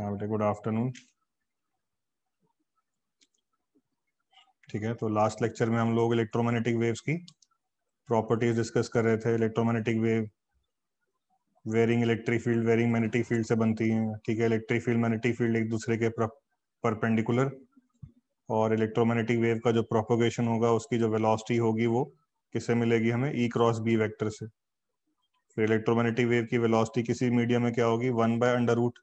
हाँ good afternoon ठीक है तो लास्ट लेक्चर में हम लोग इलेक्ट्रोमैग्नेटिक वेव्स की प्रॉपर्टीज डिस्कस कर रहे थे electromagnetic wave varying electric field varying magnetic field से बनती हैं ठीक है इलेक्ट्रिक फील्ड मैग्नेटिक फील्ड एक दूसरे के परपेंडिकुलर और इलेक्ट्रोमैग्नेटिक वेव का जो प्रोपोगेशन होगा उसकी जो वेलोसिटी होगी वो किससे मिलेगी हमें ई क्रॉस बी वैक्टर से फिर इलेक्ट्रोमैग्नेटिक वेव की वेलोसिटी किसी मीडियम में क्या होगी one by under root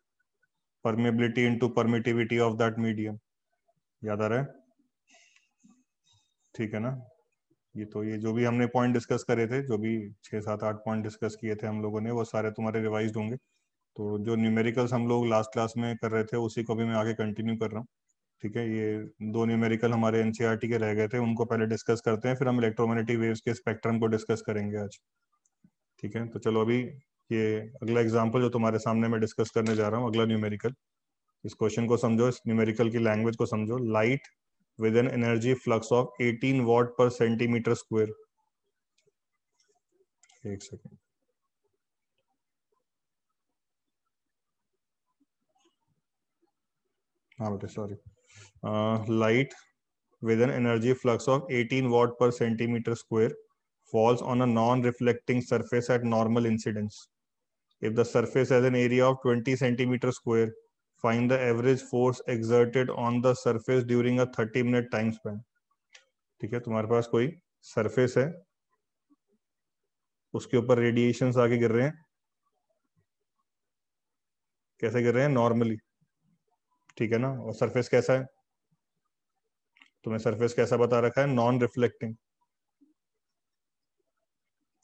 permeability into permittivity of that medium याद आ रहा है ठीक है ना ये तो ये जो भी हमने पॉइंट डिस्कस करे थे जो भी छह सात आठ पॉइंट डिस्कस किए थे हम लोगों ने वो सारे तुम्हारे रिवाइज होंगे तो जो न्यूमेरिकल्स हम लोग लास्ट क्लास में कर रहे थे उसी को भी मैं आगे कंटिन्यू कर रहा हूँ ठीक है ये दो न्यूमेरिकल हमारे एनसीईआरटी e के रह गए थे उनको पहले डिस्कस करते हैं फिर हम इलेक्ट्रोमैग्नेटिक वेव्स के स्पेक्ट्रम को डिस्कस करेंगे आज ठीक है तो चलो अभी ये अगला एग्जाम्पल जो तुम्हारे सामने मैं डिस्कस करने जा रहा हूँ अगला न्यूमेरिकल इस क्वेश्चन को समझो इस न्यूमेरिकल की लैंग्वेज को समझो light with an energy flux of 18 watt per centimetre square एक सेकेंड हाँ बेटे sorry light with an energy flux of 18 watt per centimetre square falls on a non reflecting surface at normal incidence If the surface has an area of 20 cm square, find the average force exerted on the surface during a 30 minute time span. ठीक है तुम्हारे पास कोई surface है उसके ऊपर radiations आके गिर रहे हैं कैसे गिर रहे हैं नॉर्मली ठीक है ना और सरफेस कैसा है तुम्हें सरफेस कैसा बता रखा है नॉन रिफ्लेक्टिंग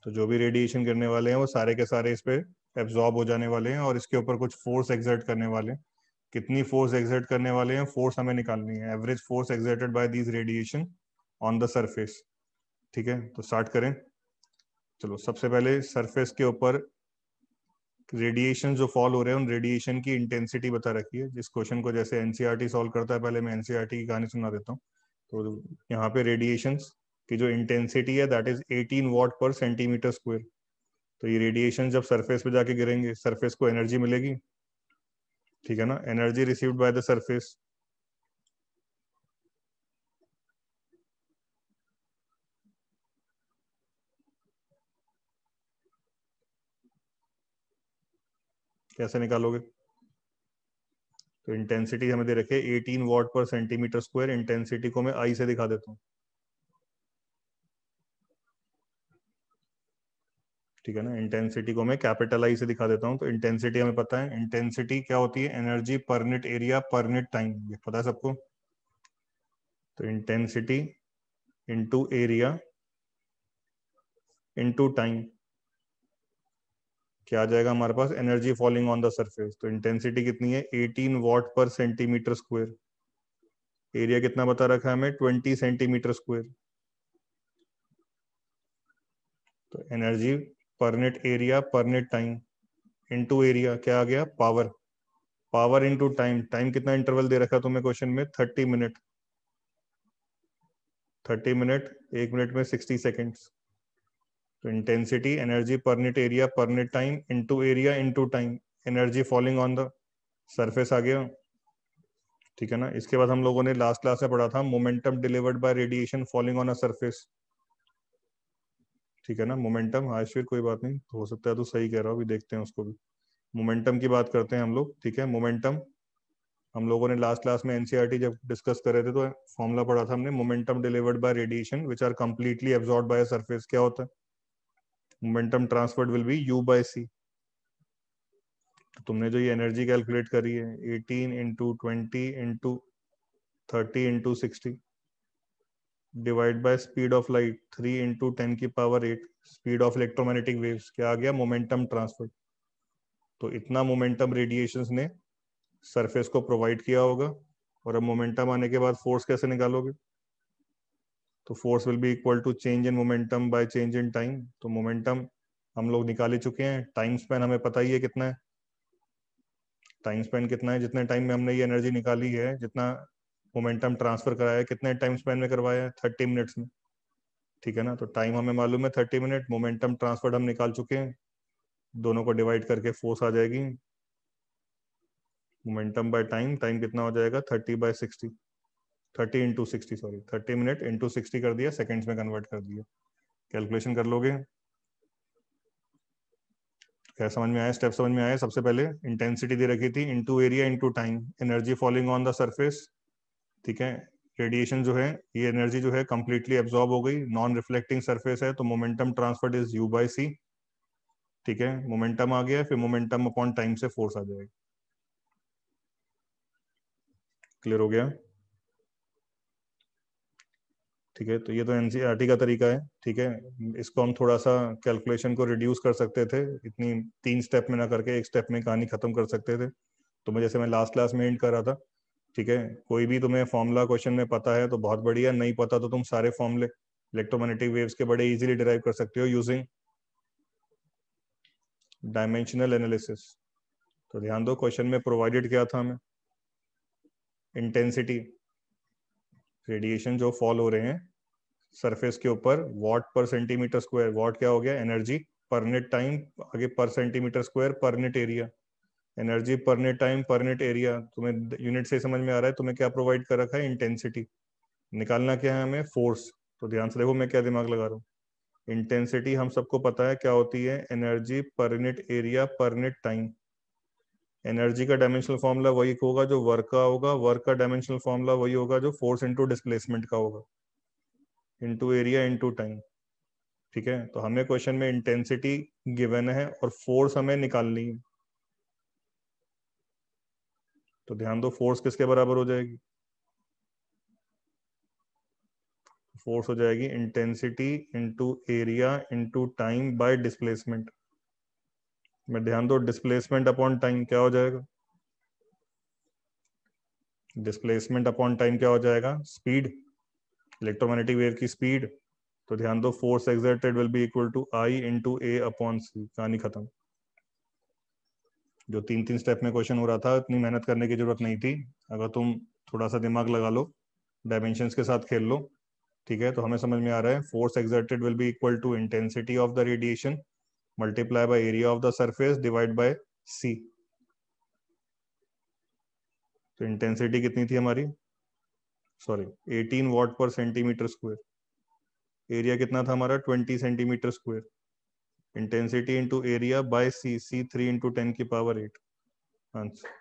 तो जो भी रेडिएशन गिरने वाले हैं वो सारे के सारे इस पे एब्जॉर्ब हो जाने वाले हैं और इसके ऊपर कुछ फोर्स एग्जर्ट करने वाले हैं कितनी फोर्स एग्जर्ट करने वाले हैं फोर्स हमें निकालनी है average force exerted by these radiation on the surface ठीक है तो स्टार्ट करें चलो सबसे पहले सरफेस के ऊपर रेडिएशन जो फॉल हो रहे हैं उन रेडिएशन की इंटेंसिटी बता रखी है जिस क्वेश्चन को जैसे एनसीईआरटी सॉल्व e करता है पहले मैं एनसीआरटी e की कहानी सुना देता हूँ तो यहाँ पे रेडिएशन की जो इंटेंसिटी है that is 18 watt per centimetre square तो ये रेडिएशन जब सरफेस पे जाके गिरेंगे सरफेस को एनर्जी मिलेगी ठीक है ना energy received by the surface कैसे निकालोगे तो इंटेंसिटी हमें दे रखे 18 watt per centimetre square intensity को मैं आई से दिखा देता हूं ठीक है ना इंटेंसिटी को मैं कैपिटल आई से दिखा देता हूँ तो इंटेंसिटी हमें पता है इंटेंसिटी क्या होती है energy per unit area per unit time ये पता है सबको तो intensity into area into time क्या आ जाएगा हमारे पास energy falling on the surface तो इंटेंसिटी कितनी है 18 watt per centimetre square area कितना बता रखा है हमें 20 सेंटीमीटर स्क्वायर तो energy per unit area per unit time into area क्या आ गया power power into time time कितना इंटरवल दे रखा तुम्हें क्वेश्चन में थर्टी मिनट थर्टी मिनट एक मिनट में सिक्सटी सेकेंड तो intensity energy per unit area per unit time into area into time energy falling on the surface आ गया ठीक है ना इसके बाद हम लोगों ने लास्ट क्लास में पढ़ा था momentum delivered by radiation falling on a surface ठीक है ना मोमेंटम हाँ ईश्वर कोई बात नहीं हो सकता है तो सही कह रहा हूँ भी देखते हैं उसको भी मोमेंटम की बात करते हैं हम लोग ठीक है मोमेंटम हम लोगों ने लास्ट क्लास में एनसीआर e जब डिस्कस कर रहे थे तो फॉर्मुला पढ़ा था हमने momentum delivered by radiation which are completely absorb by surface क्या होता है momentum transferred will be U by C तुमने जो ये एनर्जी कैलकुलेट करी है 18 into twenty into thirty into sixty divide by speed of light three into ten की power eight speed of electromagnetic waves क्या आ गया मोमेंटम ट्रांसफर तो इतना मोमेंटम रेडिएशन ने सरफेस को प्रोवाइड किया होगा और अब मोमेंटम आने के बाद फोर्स कैसे निकालोगे तो force will be equal to change in momentum by change in time तो मोमेंटम हम लोग निकाल ही चुके हैं टाइम स्पेन हमें पता ही है कितना है टाइम स्पेन कितना है जितने टाइम में हमने ये एनर्जी निकाली है जितना मोमेंटम ट्रांसफर कराया कितने टाइम स्पेन में करवाया थर्टी मिनट्स में ठीक है ना तो टाइम हमें मालूम है थर्टी मिनट मोमेंटम ट्रांसफर हम निकाल चुके हैं दोनों को डिवाइड करके फोर्स आ जाएगी मोमेंटम बाय टाइम टाइम कितना हो जाएगा thirty by sixty thirty into sixty sorry thirty minute into sixty कर दिया सेकेंड्स में कन्वर्ट कर दिया कैलकुलेशन कर लोगे क्या समझ में आया स्टेप समझ में आया सबसे पहले इंटेंसिटी दे रखी थी into area into time energy falling on the surface ठीक है रेडिएशन जो है ये एनर्जी जो है कंप्लीटली एब्जॉर्ब हो गई नॉन रिफ्लेक्टिंग सरफेस है तो momentum transfer is U by C ठीक है मोमेंटम आ गया फिर मोमेंटम अपॉन टाइम से फोर्स आ जाएगा क्लियर हो गया ठीक है तो ये तो एनसीआरटी e का तरीका है ठीक है इसको हम थोड़ा सा कैलकुलेशन को रिड्यूस कर सकते थे इतनी तीन स्टेप में ना करके एक स्टेप में कहानी खत्म कर सकते थे तो मैं जैसे मैं लास्ट क्लास में एंड कर रहा था ठीक है कोई भी तुम्हें फॉर्मूला क्वेश्चन में पता है तो बहुत बढ़िया नहीं पता तो तुम सारे फॉर्मूले इलेक्ट्रोमैग्नेटिक वेव्स के बड़े इजीली डिराइव कर सकते हो यूजिंग डायमेंशनल एनालिसिस तो ध्यान दो क्वेश्चन में प्रोवाइडेड क्या था हमें इंटेंसिटी रेडिएशन जो फॉल हो रहे हैं सरफेस के ऊपर what per centimetre square what क्या हो गया एनर्जी पर नेट टाइम आगे per centimetre square per unit area energy per unit time per unit area तुम्हें यूनिट से समझ में आ रहा है तुम्हें क्या प्रोवाइड कर रखा है इंटेंसिटी निकालना क्या है हमें फोर्स तो ध्यान से देखो मैं क्या दिमाग लगा रहा हूँ इंटेंसिटी हम सबको पता है क्या होती है energy per unit area per unit time energy का डायमेंशनल फॉर्मूला वही होगा जो वर्क का होगा वर्क का डायमेंशनल फॉर्मूला वही होगा जो फोर्स इंटू डिस्प्लेसमेंट का होगा इंटू एरिया इंटू टाइम ठीक है तो हमें क्वेश्चन में इंटेंसिटी गिवन है और फोर्स हमें निकालनी है तो ध्यान दो फोर्स किसके बराबर हो जाएगी फोर्स हो जाएगी intensity into area into time by displacement मैं ध्यान दो डिस्प्लेसमेंट अपॉन टाइम क्या हो जाएगा डिस्प्लेसमेंट अपॉन टाइम क्या हो जाएगा स्पीड इलेक्ट्रोमैग्नेटिक वेव की स्पीड तो ध्यान दो force exerted will be equal to I into A upon C कहानी खत्म जो तीन तीन स्टेप में क्वेश्चन हो रहा था इतनी मेहनत करने की जरूरत नहीं थी अगर तुम थोड़ा सा दिमाग लगा लो डायमेंशन के साथ खेल लो ठीक है तो हमें समझ में आ रहा है force exerted will be equal to intensity of the radiation multiply by area of the surface divide by C तो इंटेंसिटी कितनी थी हमारी sorry 18 watt per centimetre square area कितना था हमारा 20 centimetre square intensity into area by c c 3 into 10 की power 8 answer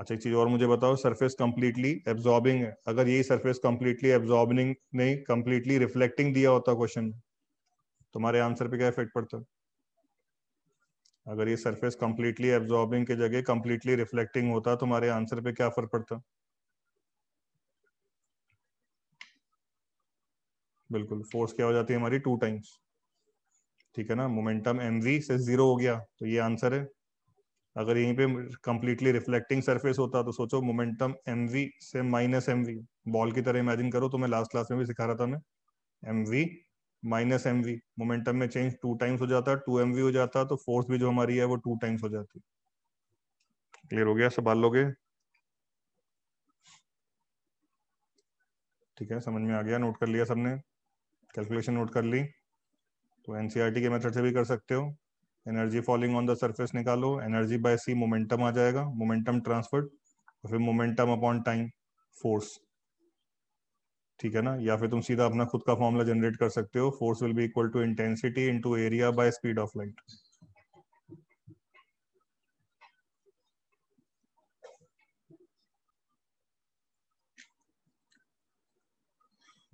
अच्छा एक चीज और मुझे बताओ सरफेस कंप्लीटली एब्जॉर्बिंग है अगर यही सरफेस कंप्लीटली एब्जॉर्बिंग नहीं कंप्लीटली रिफ्लेक्टिंग दिया होता क्वेश्चन तुम्हारे आंसर पे क्या इफेक्ट पड़ता अगर ये सरफेस कंप्लीटली एब्जॉर्बिंग की जगह कंप्लीटली रिफ्लेक्टिंग होता तुम्हारे आंसर पे क्या फर्क पड़ता बिल्कुल फोर्स क्या हो जाती है हमारी टू टाइम्स ठीक है ना मोमेंटम एम वी से जीरो हो गया तो ये आंसर है अगर यहीं पे कंप्लीटली रिफ्लेक्टिंग सरफेस होता तो सोचो मोमेंटम एम से माइनस एम वी बॉल की तरह इमेजिन करो तो मैं लास्ट क्लास में भी सिखा रहा था मैं M minus M V momentum में चेंज टू टाइम्स हो जाता टू एम वी हो जाता तो फोर्स भी जो हमारी है वो टू टाइम्स हो जाती क्लियर हो गया सवाल लोगे ठीक है समझ में आ गया नोट कर लिया सबने कैलकुलेशन नोट कर ली तो एनसीईआरटी e के मेथड से भी कर सकते हो energy falling on the surface निकालो एनर्जी बाय सी मोमेंटम आ जाएगा मोमेंटम ट्रांसफर और फिर मोमेंटम अपॉन टाइम फोर्स ठीक है ना या फिर तुम सीधा अपना खुद का फॉर्मूला जनरेट कर सकते हो force will be equal to intensity into area by speed of light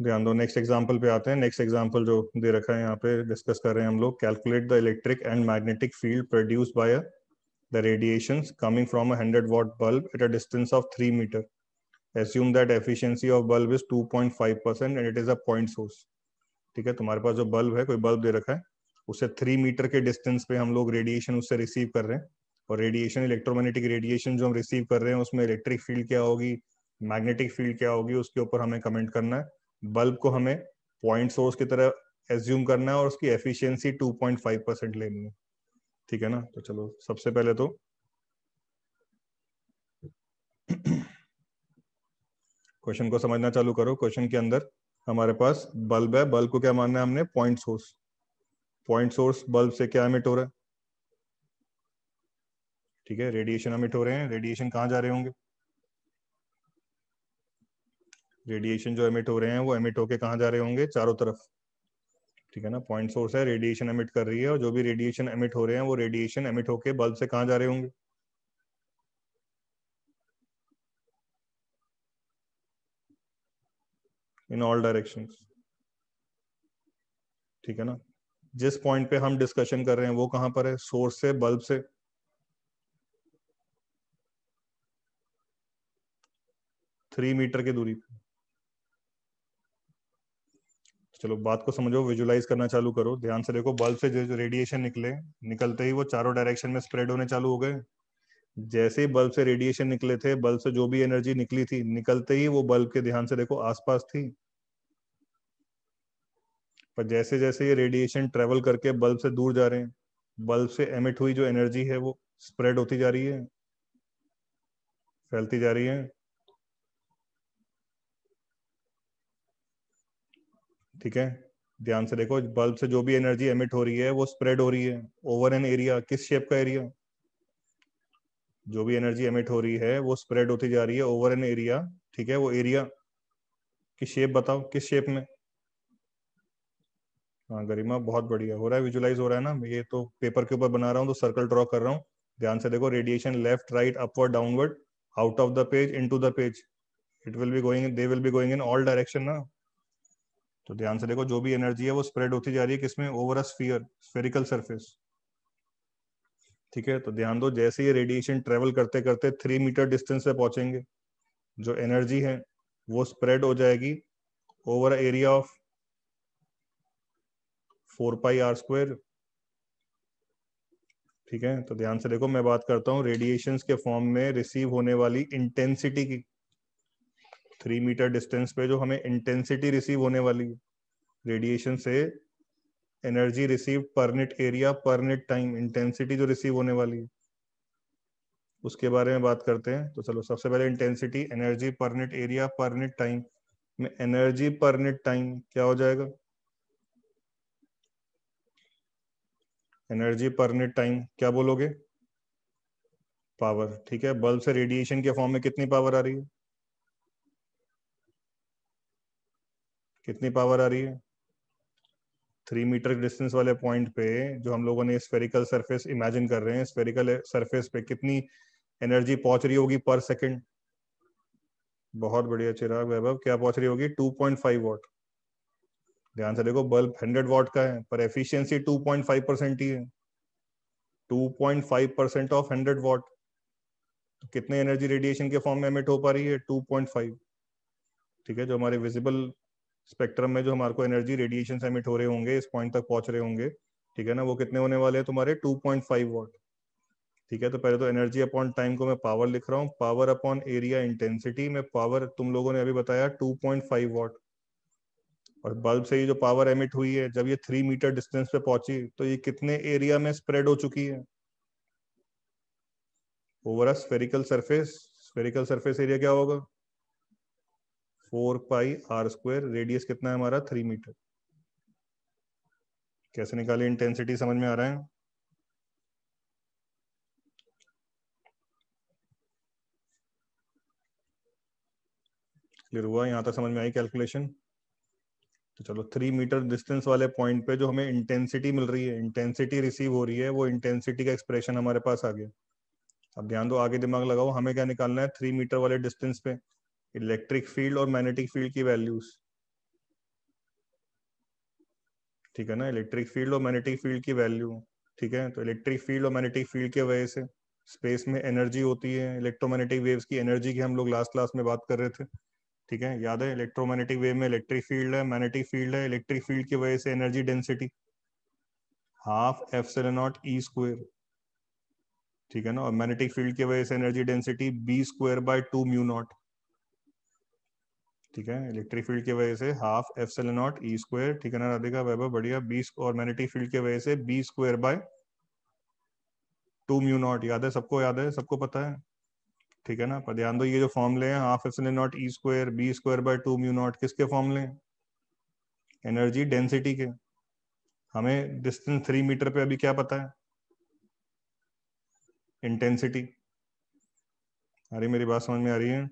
ध्यान दो नेक्स्ट एग्जांपल पे आते हैं नेक्स्ट एग्जांपल जो दे रखा है यहाँ पे डिस्कस कर रहे हैं हम लोग calculate the electric and magnetic field produce by the radiation coming from a hundred watt bulb at a distance of three metre assume that efficiency of bulb is 2.5 percent and it is a point source ठीक है तुम्हारे पास जो bulb है कोई bulb दे रखा है उसे three metre के डिस्टेंस पे हम लोग रेडिएशन उससे रिसीव कर रहे हैं और रेडिएशन इलेक्ट्रोमैग्नेटिक रेडिएशन जो हम रिसीव कर रहे हैं उसमें इलेक्ट्रिक फील्ड क्या होगी मैग्नेटिक फील्ड क्या होगी उसके ऊपर हमें कमेंट करना है बल्ब को हमें पॉइंट सोर्स की तरह एज्यूम करना है और उसकी एफिशिएंसी 2.5 परसेंट लेनी है ठीक है ना तो चलो सबसे पहले तो क्वेश्चन को समझना चालू करो क्वेश्चन के अंदर हमारे पास बल्ब है बल्ब को क्या मानना है हमने point source point source bulb से क्या अमिट हो रहा है ठीक है रेडिएशन अमिट हो रहे हैं रेडिएशन कहाँ जा रहे होंगे रेडिएशन जो एमिट हो रहे हैं वो एमिट होके कहाँ जा रहे होंगे चारों तरफ ठीक है ना पॉइंट सोर्स है रेडिएशन एमिट कर रही है और जो भी रेडिएशन एमिट हो रहे हैं वो रेडिएशन एमिट होके बल्ब से कहाँ जा रहे होंगे इन ऑल डायरेक्शन ठीक है ना जिस पॉइंट पे हम डिस्कशन कर रहे हैं वो कहां पर है सोर्स से बल्ब से थ्री मीटर की दूरी पे चलो बात को समझो विजुलाइज करना चालू करो ध्यान से देखो बल्ब से जो रेडिएशन निकले निकलते ही वो चारों डायरेक्शन में स्प्रेड होने चालू हो गए जैसे ही बल्ब से रेडिएशन निकले थे बल्ब से जो भी एनर्जी निकली थी निकलते ही वो बल्ब के ध्यान से देखो आसपास थी पर जैसे जैसे ये रेडिएशन ट्रेवल करके बल्ब से दूर जा रहे हैं बल्ब से एमिट हुई जो एनर्जी है वो स्प्रेड होती जा रही है फैलती जा रही है ठीक है ध्यान से देखो बल्ब से जो भी एनर्जी एमिट हो रही है वो स्प्रेड हो रही है ओवर एन एरिया किस शेप का एरिया जो भी एनर्जी एमिट हो रही है वो स्प्रेड होती जा रही है ओवर एन एरिया ठीक है वो एरिया की शेप बताओ किस शेप में हाँ गरिमा बहुत बढ़िया हो रहा है विजुलाइज हो रहा है ना ये तो पेपर के ऊपर बना रहा हूँ तो सर्कल ड्रॉ कर रहा हूँ ध्यान से देखो radiation left right upward downward out of the page in the page it will be going they will be going in all direction ना तो ध्यान से देखो जो भी एनर्जी है वो स्प्रेड होती जा रही है किसमें over a sphere spherical surface ठीक है तो ध्यान दो जैसे ये रेडिएशन ट्रेवल करते करते थ्री मीटर डिस्टेंस पे पहुंचेंगे जो एनर्जी है वो स्प्रेड हो जाएगी over area of four pi R square ठीक है तो ध्यान से देखो मैं बात करता हूँ रेडिएशंस के फॉर्म में रिसीव होने वाली इंटेंसिटी की थ्री मीटर डिस्टेंस पे जो हमें इंटेंसिटी रिसीव होने वाली है रेडिएशन से energy receive per unit area per unit time intensity जो रिसीव होने वाली है उसके बारे में बात करते हैं तो चलो सबसे पहले intensity energy per unit area per unit time में एनर्जी पर निट टाइम क्या हो जाएगा एनर्जी पर निट टाइम क्या बोलोगे पावर ठीक है बल्ब से रेडिएशन के फॉर्म में कितनी पावर आ रही है कितनी पावर आ रही है थ्री मीटर डिस्टेंस वाले पॉइंट पे जो हम लोगों ने स्फेरिकल सरफेस इमेजिन कर रहे हैं स्फेरिकल सरफेस पे कितनी एनर्जी पहुंच रही होगी पर सेकंड बहुत बढ़िया चिराग वैभव क्या पहुंच रही होगी 2.5 वॉट ध्यान से देखो बल्ब 100 वॉट का है पर एफिशिएंसी 2.5 परसेंट ही है 2.5 परसेंट ऑफ 100 वॉट तो कितने एनर्जी रेडिएशन के फॉर्म में एमिट हो पा रही है 2.5 ठीक है जो हमारे विजिबल स्पेक्ट्रम में जो हमारे को एनर्जी रेडिएशन से एमिट हो रहे होंगे इस पॉइंट तक पहुंच रहे होंगे ठीक है ना वो कितने होने वाले हैं तुम्हारे 2.5 वॉट ठीक है तो पहले तो एनर्जी अपॉन टाइम को मैं पावर लिख रहा हूँ पावर अपॉन एरिया इंटेंसिटी में पावर तुम लोगों ने अभी बताया 2.5 वॉट और बल्ब से ये जो पावर एमिट हुई है जब ये थ्री मीटर डिस्टेंस पे पहुंची तो ये कितने एरिया में स्प्रेड हो चुकी है over spherical surface spherical surface area क्या होगा four pi R square radius कितना है हमारा थ्री मीटर कैसे निकाले इंटेंसिटी समझ में आ रहा है क्लियर हुआ यहां तक समझ में आई कैलकुलेशन तो चलो थ्री मीटर डिस्टेंस वाले पॉइंट पे जो हमें इंटेंसिटी मिल रही है इंटेंसिटी रिसीव हो रही है वो इंटेंसिटी का एक्सप्रेशन हमारे पास आ गया अब ध्यान दो आगे दिमाग लगाओ हमें क्या निकालना है थ्री मीटर वाले डिस्टेंस पे इलेक्ट्रिक फील्ड और मैग्नेटिक फील्ड की वैल्यूज ठीक है ना इलेक्ट्रिक फील्ड और मैग्नेटिक फील्ड की वैल्यू ठीक है तो इलेक्ट्रिक फील्ड और मैग्नेटिक फील्ड की वजह से स्पेस में एनर्जी होती है इलेक्ट्रोमैग्नेटिक वेव्स की एनर्जी की हम लोग लास्ट क्लास में बात कर रहे थे ठीक है याद है इलेक्ट्रोमैग्नेटिक वेव में इलेक्ट्रिक फील्ड है मैग्नेटिक फील्ड है इलेक्ट्रिक फील्ड की वजह से energy density half epsilon nought E square ठीक है ना और मैग्नेटिक फील्ड की वजह से energy density B square by two mu nought ठीक है इलेक्ट्रिक फील्ड की वजह से half epsilon nought E square ठीक है ना राधिका वैभव बढ़िया बी और मैग्नेटिक फील्ड की वजह से B square by two mu nought याद है सबको याद है सबको पता है ठीक है ना पर ध्यान दो ये जो फॉर्मले हैं half epsilon nought E square B square by two mu nought किसके फॉर्मूले एनर्जी डेंसिटी के हमें डिस्टेंस थ्री मीटर पे अभी क्या पता है इंटेंसिटी अरे मेरी बात समझ में आ रही है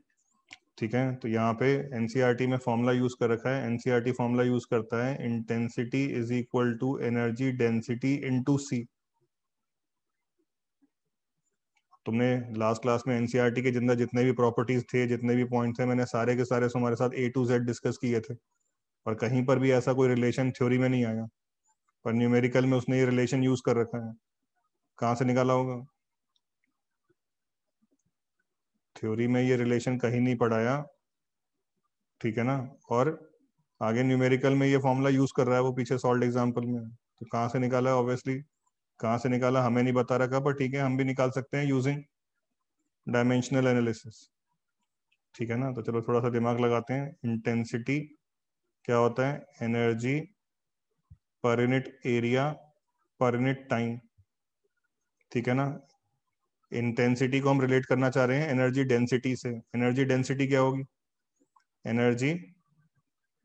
ठीक है तो यहाँ पे एनसीईआरटी e में फॉर्मूला यूज कर रखा है एनसीईआरटी फॉर्मूला यूज करता है intensity is equal to energy density into C तुमने लास्ट क्लास में एनसीआरटी e के जिंदा जितने भी प्रॉपर्टीज थे जितने भी पॉइंट्स थे मैंने सारे के सारे तुम्हारे साथ ए टू जेड डिस्कस किए थे पर कहीं पर भी ऐसा कोई रिलेशन थ्योरी में नहीं आया पर न्यूमेरिकल में उसने ये रिलेशन यूज कर रखा है कहाँ से निकाला होगा थ्योरी में ये रिलेशन कहीं नहीं पढ़ाया ठीक है ना और आगे न्यूमेरिकल में ये फॉर्मूला यूज कर रहा है वो पीछे सॉल्ट एग्जाम्पल में तो कहाँ से निकाला ऑब्वियसली कहाँ से निकाला हमें नहीं बता रखा पर ठीक है हम भी निकाल सकते हैं यूजिंग डायमेंशनल एनालिसिस ठीक है ना तो चलो थोड़ा सा दिमाग लगाते हैं इंटेंसिटी क्या होता है energy per unit area per unit time ठीक है ना इंटेंसिटी को हम रिलेट करना चाह रहे हैं एनर्जी डेंसिटी से एनर्जी डेंसिटी क्या होगी energy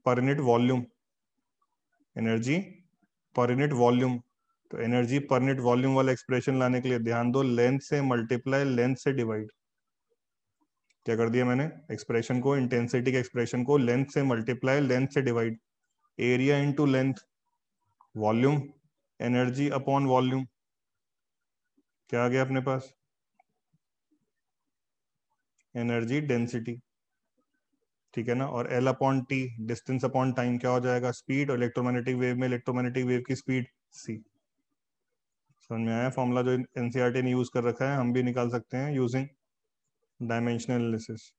per unit volume energy per unit volume तो एनर्जी पर यूनिट वॉल्यूम वाला एक्सप्रेशन लाने के लिए ध्यान दो लेंथ से मल्टीप्लाई लेंथ से डिवाइड क्या कर दिया मैंने एक्सप्रेशन को इंटेंसिटी के एक्सप्रेशन को लेंथ से मल्टीप्लाई लेंथ से divide area into length volume energy upon volume क्या आ गया अपने पास एनर्जी डेंसिटी ठीक है ना और L upon T distance upon time क्या हो जाएगा स्पीड और इलेक्ट्रोमैग्नेटिक वेव में इलेक्ट्रोमैग्नेटिक वेव की स्पीड सी समझ में आया फॉर्मूला जो एनसीआर e ने यूज कर रखा है हम भी निकाल सकते हैं यूजिंग डायमेंशनल एनालिसिस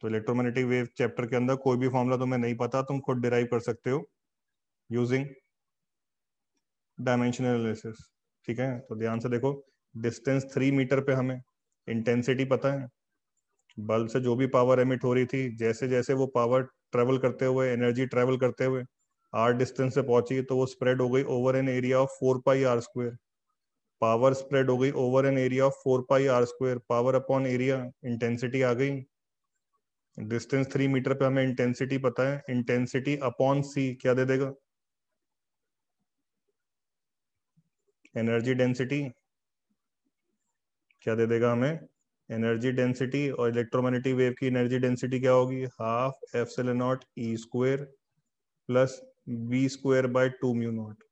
तो इलेक्ट्रोमैग्नेटिक वेव चैप्टर के अंदर कोई भी फॉर्मूला तुम्हें नहीं पता तुम खुद डिराइव कर सकते हो यूजिंग डायमेंशनल एनालिसिस ठीक है तो ध्यान से देखो डिस्टेंस थ्री मीटर पे हमें इंटेंसिटी पता है बल्ब से जो भी पावर एमिट हो रही थी जैसे जैसे वो पावर ट्रेवल करते हुए एनर्जी ट्रेवल करते हुए आर डिस्टेंस से पहुंची तो वो स्प्रेड हो गई over an area of four pi R square power spread हो गई over an area of four pi R square power upon area intensity आ गई डिस्टेंस थ्री मीटर पे हमें इंटेंसिटी पता है इंटेंसिटी अपॉन सी क्या दे देगा एनर्जी डेंसिटी क्या दे देगा हमें एनर्जी डेंसिटी और इलेक्ट्रोमैग्नेटिक वेव की एनर्जी डेंसिटी क्या होगी half epsilon nought E square plus B square by two mu nought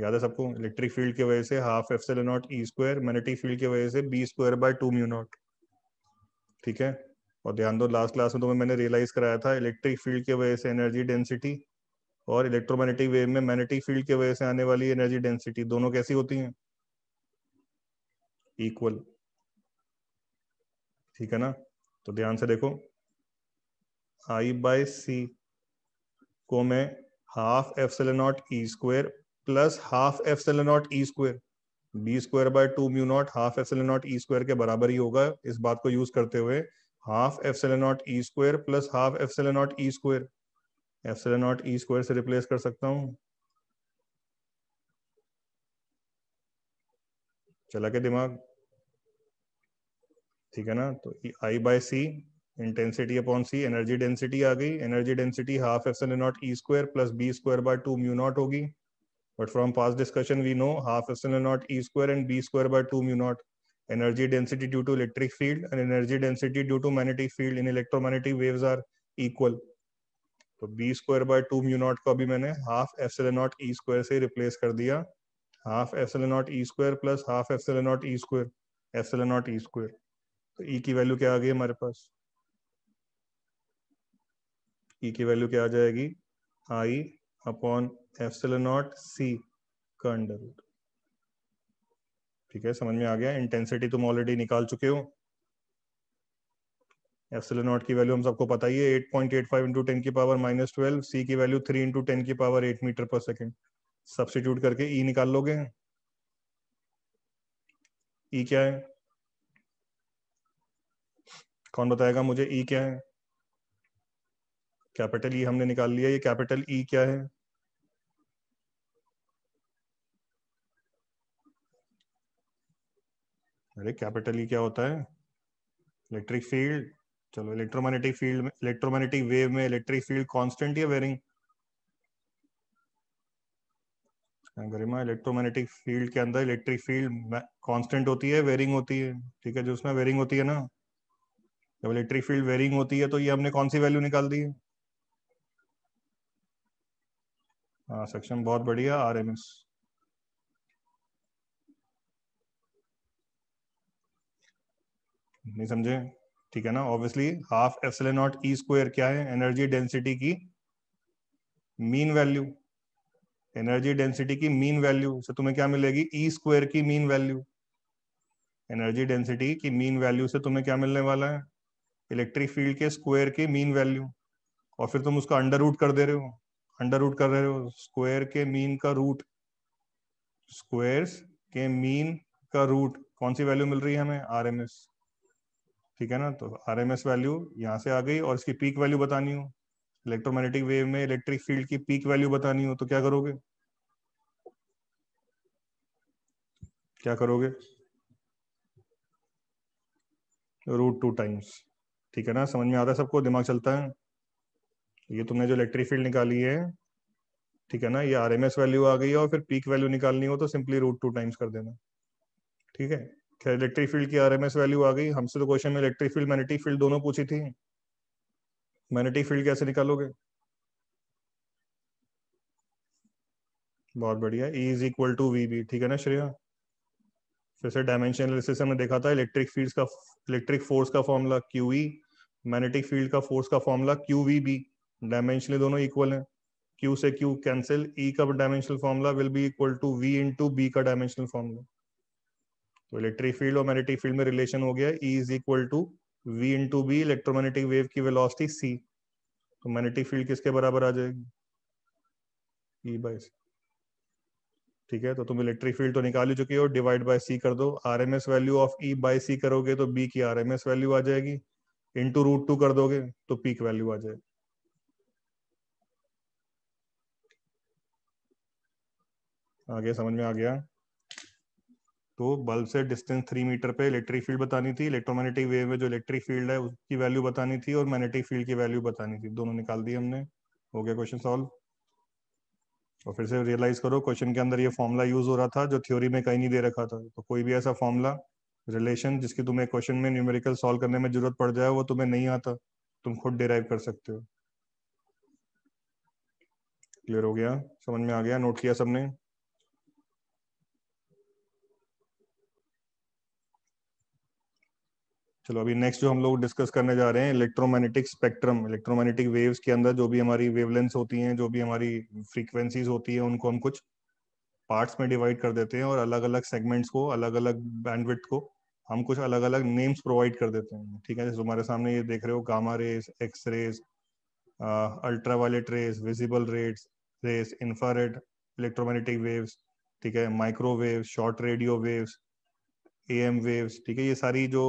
याद है सबको इलेक्ट्रिक फील्ड की वजह से half epsilon nought E square magnetic field की वजह से B square by two mu nought ठीक है और ध्यान दो लास्ट क्लास में तुम्हें मैंने रियलाइज कराया था इलेक्ट्रिक फील्ड की वजह से एनर्जी डेंसिटी और इलेक्ट्रोमैग्नेटिक वेव में मैग्नेटिक फील्ड की वजह से आने वाली एनर्जी डेंसिटी दोनों कैसी होती हैं इक्वल ठीक है ना तो ध्यान से देखो आई बाय सी को मैं half epsilon nought E square plus half epsilon nought E square B square by two mu nought half epsilon nought E square के बराबर ही होगा इस बात को यूज करते हुए half epsilon nought E square plus half epsilon nought E square epsilon nought E square से replace कर सकता हूं चला के दिमाग ठीक है ना तो I by C intensity upon C energy density आ गई energy density half epsilon naught E square plus B square by two mu naught होगी but from past discussion we know half epsilon naught E square and B square by two mu naught energy density due to electric field and energy density due to magnetic field in electromagnetic waves are equal to B square by two mu naught को अभी मैंने half epsilon naught E square से replace कर दिया half epsilon naught E square plus half epsilon naught E square सन naught E square तो e E की value क्या आ गई हमारे पास ई e की वैल्यू क्या आ जाएगी आई अपॉन एफ नॉट सी का अंडर ठीक है समझ में आ गया इंटेंसिटी तुम ऑलरेडी निकाल चुके हो एफ नॉट की वैल्यू हम सबको पता ही है 8.85 इंटू टेन की पावर माइनस ट्वेल्व सी की वैल्यू 3 इंटू टेन की पावर 8 मीटर पर सेकेंड सब्सिट्यूट करके ई e निकाल लोगे ई e क्या है कौन बताएगा मुझे ई e क्या है कैपिटल ई e हमने निकाल लिया ये कैपिटल ई e क्या है अरे कैपिटल ई e क्या होता है इलेक्ट्रिक फील्ड चलो इलेक्ट्रोमैग्नेटिक फील्ड में इलेक्ट्रोमैग्नेटिक वेव में इलेक्ट्रिक फील्ड कांस्टेंट या वेरिंग गरिमा इलेक्ट्रोमैग्नेटिक फील्ड के अंदर इलेक्ट्रिक फील्ड कांस्टेंट होती है वेरिंग होती है ठीक है जो उसमें वेरिंग होती है ना जब इलेक्ट्रिक फील्ड वेरिंग होती है तो ये हमने कौन सी वैल्यू निकाल दी है हाँ सक्षम बहुत बढ़िया आर एम एस नहीं समझे ठीक है ना obviously half epsilon naught E square क्या है एनर्जी डेंसिटी की मीन वैल्यू एनर्जी डेंसिटी की मीन वैल्यू से तुम्हें क्या मिलेगी ई e स्क्वायर की मीन वैल्यू एनर्जी डेंसिटी की मीन वैल्यू से तुम्हें क्या मिलने वाला है इलेक्ट्रिक फील्ड के स्क्वायर के मीन वैल्यू और फिर तुम उसका अंडर रूट कर दे रहे हो अंडर रूट कर रहे हो स्क्वायर के मीन का रूट स्क्वायर के मीन का रूट कौन सी वैल्यू मिल रही है हमें आर ठीक है ना तो आर एम एस वैल्यू यहाँ से आ गई और इसकी पीक वैल्यू बतानी हो इलेक्ट्रोमैग्नेटिक वेव में इलेक्ट्रिक फील्ड की पीक वैल्यू बतानी हो तो क्या करोगे क्या करोगे रूट टू टाइम्स ठीक है ना समझ में आता है सबको दिमाग चलता है ये तुमने जो इलेक्ट्रिक फील्ड निकाली है ठीक है ना ये आर वैल्यू आ गई है और फिर पीक वैल्यू निकालनी हो तो सिंपली रूट टू टाइम्स कर देना ठीक है खैर इलेक्ट्रिक फील्ड की आर वैल्यू आ गई हमसे तो क्वेश्चन में इलेक्ट्रिक फील्ड मैग्नेटिक फील्ड दोनों पूछी थी मैग्नेटिक फील्ड कैसे निकालोगे बहुत बढ़िया E is equal to V B ठीक है ना श्रेया जैसे डायमेंशन एनालिसिस हमने देखा था इलेक्ट्रिक फील्ड का इलेक्ट्रिक फोर्स का formula Q E magnetic field का फोर्स का formula Q V B dimension दोनों इक्वल है क्यू से क्यू कैंसिल ई का dimensional formula will be equal to V to B का डायमेंशनल फॉर्मूला तो इलेक्ट्रिक फील्ड और मैग्नेटिक फील्ड में रिलेशन हो गया E is equal to V to B electromagnetic wave की वेलोसिटी सी तो मैग्नेटिक फील्ड किसके बराबर आ जाएगी ई बाई सी ठीक है तो तुम इलेक्ट्रिक फील्ड तो निकाल ही चुके हो डिवाइड बाय सी कर दो R M S value of E by C करोगे तो बी की आर एम एस वैल्यू आ जाएगी इंटू रूट टू कर दोगे तो पीक वैल्यू आ जाएगी आगे समझ में आ गया तो बल्ब से डिस्टेंस थ्री मीटर पे इलेक्ट्रिक फील्ड बतानी थी इलेक्ट्रोमैग्नेटिक वेव में जो इलेक्ट्रिक फील्ड है उसकी वैल्यू बतानी थी और मैग्नेटिक फील्ड की वैल्यू बतानी थी दोनों निकाल दी हमने हो गया क्वेश्चन सॉल्व और फिर से रियलाइज करो क्वेश्चन के अंदर ये फॉर्मुला यूज हो रहा था जो थ्योरी में कहीं नहीं दे रखा था तो कोई भी ऐसा फॉर्मुला रिलेशन जिसकी तुम्हें क्वेश्चन में न्यूमेरिकल सॉल्व करने में जरूरत पड़ जाए वो तुम्हें नहीं आता तुम खुद डिराइव कर सकते हो क्लियर हो गया समझ में आ गया नोट किया सबने चलो अभी नेक्स्ट जो हम लोग डिस्कस करने जा रहे हैं इलेक्ट्रोमैग्नेटिक स्पेक्ट्रम इलेक्ट्रोमैग्नेटिक वेव्स के अंदर जो भी हमारी वेवलेंस होती हैं जो भी हमारी फ्रीक्वेंसीज होती है उनको हम कुछ पार्ट्स में डिवाइड कर देते हैं और अलग अलग सेगमेंट्स को अलग अलग बैंडविड्थ को हम कुछ अलग अलग नेम्स प्रोवाइड कर देते हैं ठीक है जैसे हमारे सामने ये देख रहे हो gamma rays X rays ultraviolet rays visible rays rays infrared electromagnetic waves ठीक है microwave short radio waves A M waves ठीक है ये सारी जो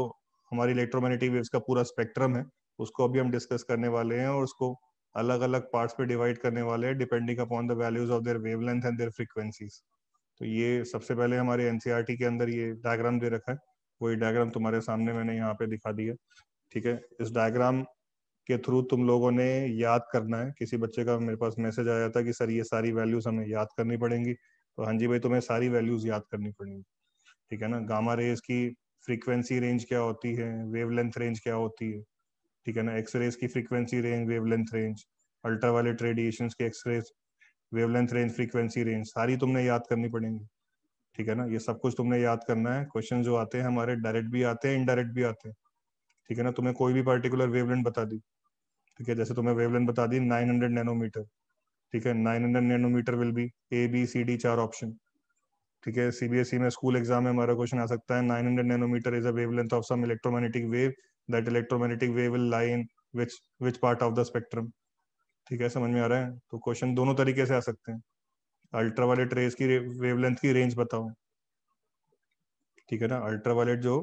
हमारी इलेक्ट्रोमैग्नेटिक वेव्स का पूरा स्पेक्ट्रम है उसको अभी हम डिस्कस करने वाले हैं और उसको अलग अलग पार्ट्स पे डिवाइड करने वाले हैं depending upon the values of their wavelength and their frequencies तो ये सबसे पहले हमारे एनसीईआरटी e के अंदर ये डायग्राम दे रखा है वही डायग्राम तुम्हारे सामने मैंने यहाँ पे दिखा दिया ठीक है इस डायग्राम के थ्रू तुम लोगों ने याद करना है किसी बच्चे का मेरे पास मैसेज आया था कि सर ये सारी वैल्यूज हमें याद करनी पड़ेंगी तो हाँ जी भाई तुम्हें सारी वैल्यूज याद करनी पड़ेंगी ठीक है ना गामा रेज की फ्रीक्वेंसी रेंज क्या होती है वेवलेंथ रेंज क्या होती है ठीक है ना एक्सरेज की frequency range wavelength range violet radiation के X rays wavelength range frequency range सारी तुमने याद करनी पड़ेंगी ठीक है ना ये सब कुछ तुमने याद करना है क्वेश्चन जो आते हैं हमारे डायरेक्ट भी आते हैं इनडायरेक्ट भी आते हैं ठीक है ना तुम्हें कोई भी पर्टिकुलर वेवलेंथ बता दी ठीक है जैसे तुम्हें वेवलेंथ बता दी 900 नैनोमीटर ठीक है 900 nanometre will be A B C D चार ऑप्शन ठीक है सीबीएसई e में स्कूल एग्जाम में हमारा क्वेश्चन आ सकता है 900 nanometre is a wavelength of some electromagnetic wave that electromagnetic wave will lie in which which part of the spectrum ठीक है समझ में आ रहा है तो क्वेश्चन दोनों तरीके से आ सकते हैं अल्ट्रा वायलेट रेज की वेवलेंथ की रेंज बताओ ठीक है ना अल्ट्रा वायलेट जो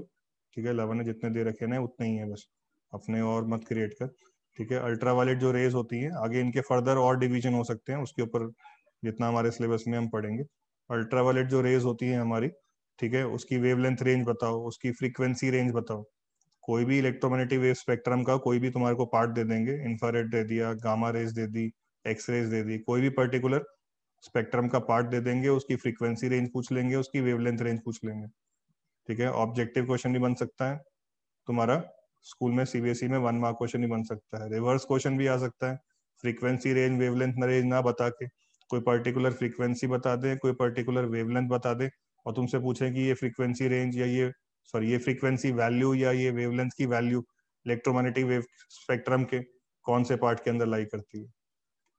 ठीक है लवन ने जितने दे रखे ना उतने ही है बस अपने और मत क्रिएट कर ठीक है अल्ट्रा वायलेट जो रेज होती है आगे इनके फर्दर और डिवीजन हो सकते हैं उसके ऊपर जितना हमारे सिलेबस में हम पढ़ेंगे अल्ट्रावायलेट जो रेज होती है हमारी ठीक है उसकी वेवलेंथ रेंज बताओ उसकी फ्रीक्वेंसी रेंज बताओ कोई भी इलेक्ट्रोमैग्नेटिक वेव स्पेक्ट्रम का कोई भी तुम्हारे को पार्ट दे देंगे इंफ्रारेड दे दिया गामा रेज दे दी एक्स रेज दे दी कोई भी पर्टिकुलर स्पेक्ट्रम का पार्ट दे देंगे उसकी फ्रीक्वेंसी रेंज पूछ लेंगे उसकी वेवलेंथ रेंज पूछ लेंगे ठीक है ऑब्जेक्टिव क्वेश्चन भी बन सकता है तुम्हारा स्कूल में सीबीएसई e में वन मार्क क्वेश्चन ही बन सकता है रिवर्स क्वेश्चन भी आ सकता है फ्रीक्वेंसी रेंज वेवलेंथ रेंज ना बता के कोई पर्टिकुलर फ्रीक्वेंसी बता दे कोई पर्टिकुलर वेवलेंथ बता दे और तुमसे पूछे कि ये फ्रीक्वेंसी रेंज या ये सॉरी ये फ्रीक्वेंसी वैल्यू या ये वेवलेंथ की वैल्यू इलेक्ट्रोमैग्नेटिक वेव स्पेक्ट्रम के कौन से पार्ट के अंदर लाई करती है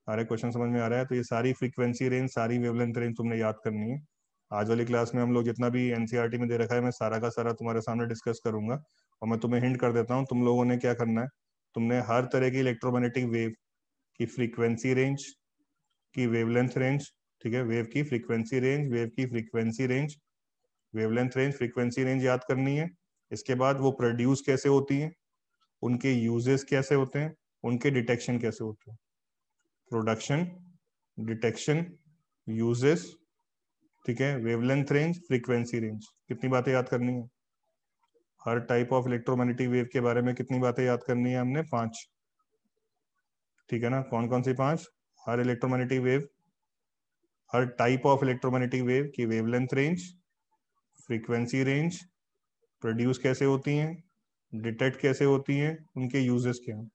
सारे क्वेश्चन समझ में आ रहा है तो ये सारी फ्रीक्वेंसी रेंज सारी वेवलेंथ रेंज तुमने याद करनी है आज वाली क्लास में हम लोग जितना भी एनसीईआरटी e में दे रखा है मैं सारा का सारा तुम्हारे सामने डिस्कस करूंगा और मैं तुम्हें हिंट कर देता हूँ तुम लोगों ने क्या करना है तुमने हर तरह की इलेक्ट्रोमैग्नेटिक वेव की फ्रीक्वेंसी रेंज की वेवलेंथ रेंज ठीक है वेव की फ्रीक्वेंसी रेंज वेव की frequency range wavelength range frequency range याद करनी है इसके बाद वो प्रोड्यूस कैसे होती है उनके यूजेस कैसे होते हैं उनके डिटेक्शन कैसे होते हैं प्रोडक्शन डिटेक्शन यूजेस ठीक है वेवलेंथ रेंज फ्रीक्वेंसी रेंज कितनी बातें याद करनी है हर टाइप ऑफ इलेक्ट्रोमैग्नेटिक वेव के बारे में कितनी बातें याद करनी है हमने पांच ठीक है ना कौन कौन सी पांच हर इलेक्ट्रोमैग्नेटिक वेव हर टाइप ऑफ इलेक्ट्रोमैग्नेटिक वेव की wavelength range frequency range produce कैसे होती हैं डिटेक्ट कैसे होती हैं उनके यूजेस क्या हैं